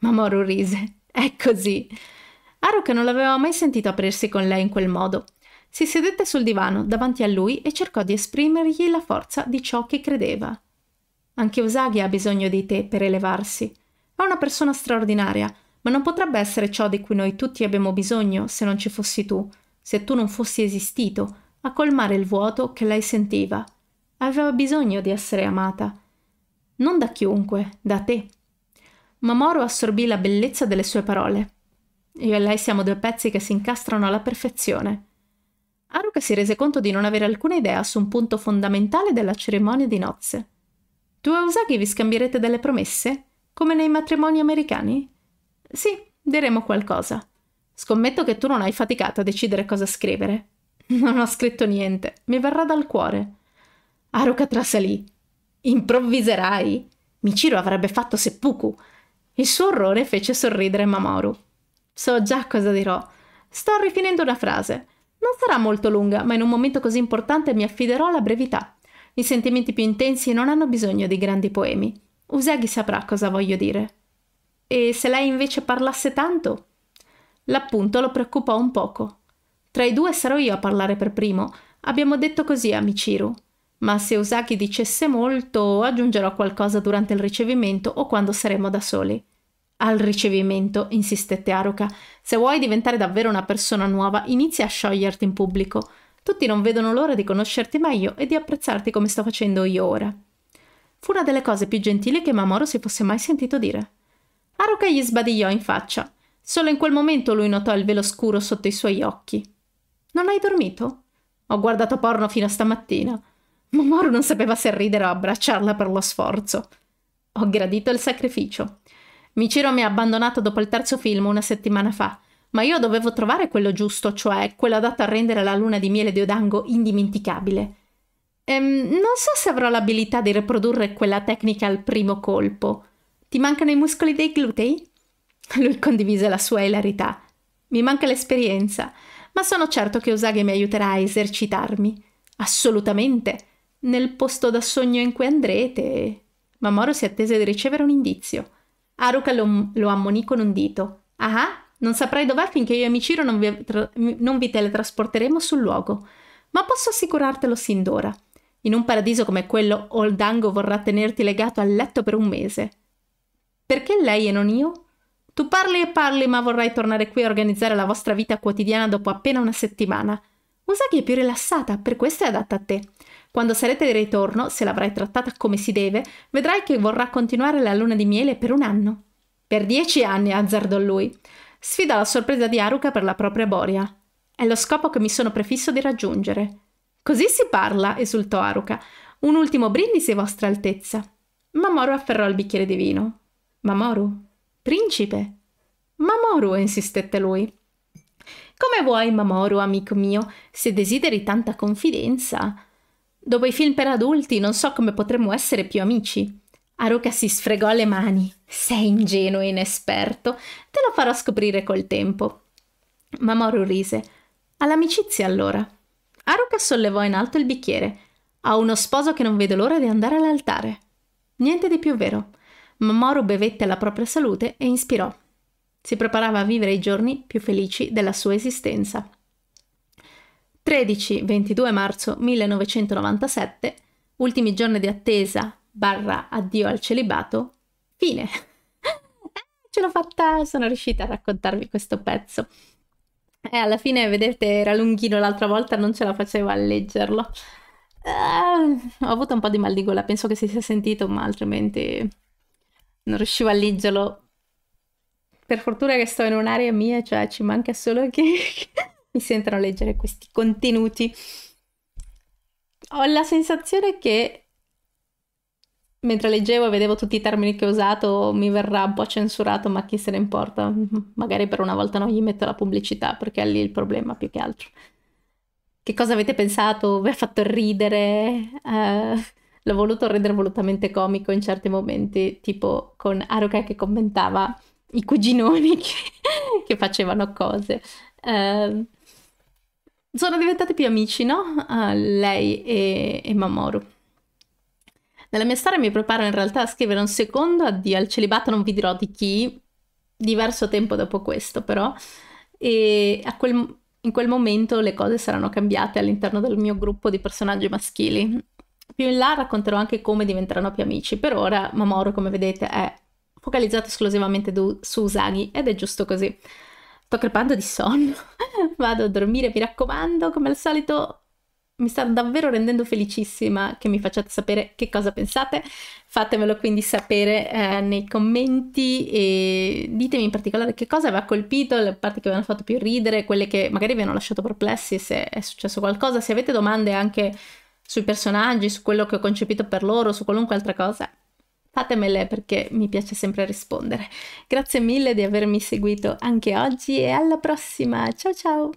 Ma Mamoru rise. È così. Haruka non l'aveva mai sentito aprirsi con lei in quel modo. Si sedette sul divano davanti a lui e cercò di esprimergli la forza di ciò che credeva. Anche Usagi ha bisogno di te per elevarsi. È una persona straordinaria, ma non potrebbe essere ciò di cui noi tutti abbiamo bisogno se non ci fossi tu, se tu non fossi esistito, a colmare il vuoto che lei sentiva. Aveva bisogno di essere amata. Non da chiunque, da te. Ma Moro assorbì la bellezza delle sue parole. Io e lei siamo due pezzi che si incastrano alla perfezione. Haruka si rese conto di non avere alcuna idea su un punto fondamentale della cerimonia di nozze. Tu e Usagi vi scambierete delle promesse? Come nei matrimoni americani? Sì, diremo qualcosa. Scommetto che tu non hai faticato a decidere cosa scrivere. Non ho scritto niente, mi verrà dal cuore. Aruka trasalì. Improvviserai? Michiro avrebbe fatto seppuku. Il suo orrore fece sorridere Mamoru. So già cosa dirò. Sto rifinendo una frase. Non sarà molto lunga, ma in un momento così importante mi affiderò alla brevità. I sentimenti più intensi non hanno bisogno di grandi poemi. Usagi saprà cosa voglio dire. E se lei invece parlasse tanto? L'appunto lo preoccupò un poco. Tra i due sarò io a parlare per primo. Abbiamo detto così a Michiru. Ma se Usagi dicesse molto, aggiungerò qualcosa durante il ricevimento o quando saremo da soli. Al ricevimento, insistette Aruka. Se vuoi diventare davvero una persona nuova, inizia a scioglierti in pubblico. Tutti non vedono l'ora di conoscerti meglio e di apprezzarti come sto facendo io ora. Fu una delle cose più gentili che Mamoro si fosse mai sentito dire. Haruka gli sbadigliò in faccia. Solo in quel momento lui notò il velo scuro sotto i suoi occhi. Non hai dormito? Ho guardato porno fino a stamattina. Momoru non sapeva se ridere o abbracciarla per lo sforzo. Ho gradito il sacrificio. Michiro mi ha abbandonato dopo il terzo film una settimana fa, ma io dovevo trovare quello giusto, cioè quello adatto a rendere la luna di miele di Odango indimenticabile. Ehm, non so se avrò l'abilità di riprodurre quella tecnica al primo colpo. Ti mancano i muscoli dei glutei? Lui condivise la sua ilarità. Mi manca l'esperienza, ma sono certo che Osage mi aiuterà a esercitarmi. Assolutamente. Nel posto da sogno in cui andrete. Mamoro si attese di ricevere un indizio. Aruka lo, lo ammonì con un dito. Ah, ah, non saprai dov'è finché io e Michiro non vi, non vi teletrasporteremo sul luogo. Ma posso assicurartelo sin d'ora. In un paradiso come quello, Oldango vorrà tenerti legato al letto per un mese. Perché lei e non io? Tu parli e parli, ma vorrai tornare qui a organizzare la vostra vita quotidiana dopo appena una settimana. Usagi è più rilassata, per questo è adatta a te. Quando sarete di ritorno, se l'avrai trattata come si deve, vedrai che vorrà continuare la luna di miele per un anno. Per dieci anni, azzardò lui. Sfida la sorpresa di Aruka per la propria boria. È lo scopo che mi sono prefisso di raggiungere. Così si parla, esultò Aruka. Un ultimo brindisi, Vostra Altezza. Mamoru afferrò il bicchiere di vino. Mamoru, principe. Mamoru, insistette lui. Come vuoi, Mamoru, amico mio, se desideri tanta confidenza. Dopo i film per adulti non so come potremmo essere più amici. Aruka si sfregò le mani. Sei ingenuo e inesperto. Te lo farò scoprire col tempo. Mamoru rise. All'amicizia allora. Aruka sollevò in alto il bicchiere. Ha uno sposo che non vedo l'ora di andare all'altare. Niente di più vero. Mamoru bevette la propria salute e ispirò. Si preparava a vivere i giorni più felici della sua esistenza. 13-22 marzo 1997, ultimi giorni di attesa barra addio al celibato, fine. Ce l'ho fatta, sono riuscita a raccontarvi questo pezzo. E alla fine, vedete, era lunghino l'altra volta, non ce la facevo a leggerlo. Uh, ho avuto un po' di mal di gola, penso che si sia sentito, ma altrimenti non riuscivo a leggerlo. Per fortuna che sto in un'area mia, cioè ci manca solo che, mi sentano leggere questi contenuti. Ho la sensazione che mentre leggevo e vedevo tutti i termini che ho usato mi verrà un po' censurato, ma chi se ne importa? Magari per una volta non gli metto la pubblicità perché è lì il problema più che altro. Che cosa avete pensato? Vi ha fatto ridere? Uh l'ho voluto rendere volutamente comico in certi momenti, tipo con Aruka che commentava i cuginoni che, che facevano cose. Uh, sono diventati più amici, no? Uh, lei e, e Mamoru. Nella mia storia mi preparo in realtà a scrivere un secondo addio al celibato, non vi dirò di chi, diverso tempo dopo questo però, e quel, in quel momento le cose saranno cambiate all'interno del mio gruppo di personaggi maschili più in là racconterò anche come diventeranno più amici, per ora Mamoru come vedete è focalizzato esclusivamente du- su Usagi ed è giusto così. Sto crepando di sonno, vado a dormire, mi raccomando, come al solito mi sta davvero rendendo felicissima che mi facciate sapere che cosa pensate, fatemelo quindi sapere eh, nei commenti e ditemi in particolare che cosa vi ha colpito, le parti che vi hanno fatto più ridere, quelle che magari vi hanno lasciato perplessi, se è successo qualcosa, se avete domande anche sui personaggi, su quello che ho concepito per loro, su qualunque altra cosa, fatemele perché mi piace sempre rispondere. Grazie mille di avermi seguito anche oggi e alla prossima. Ciao ciao!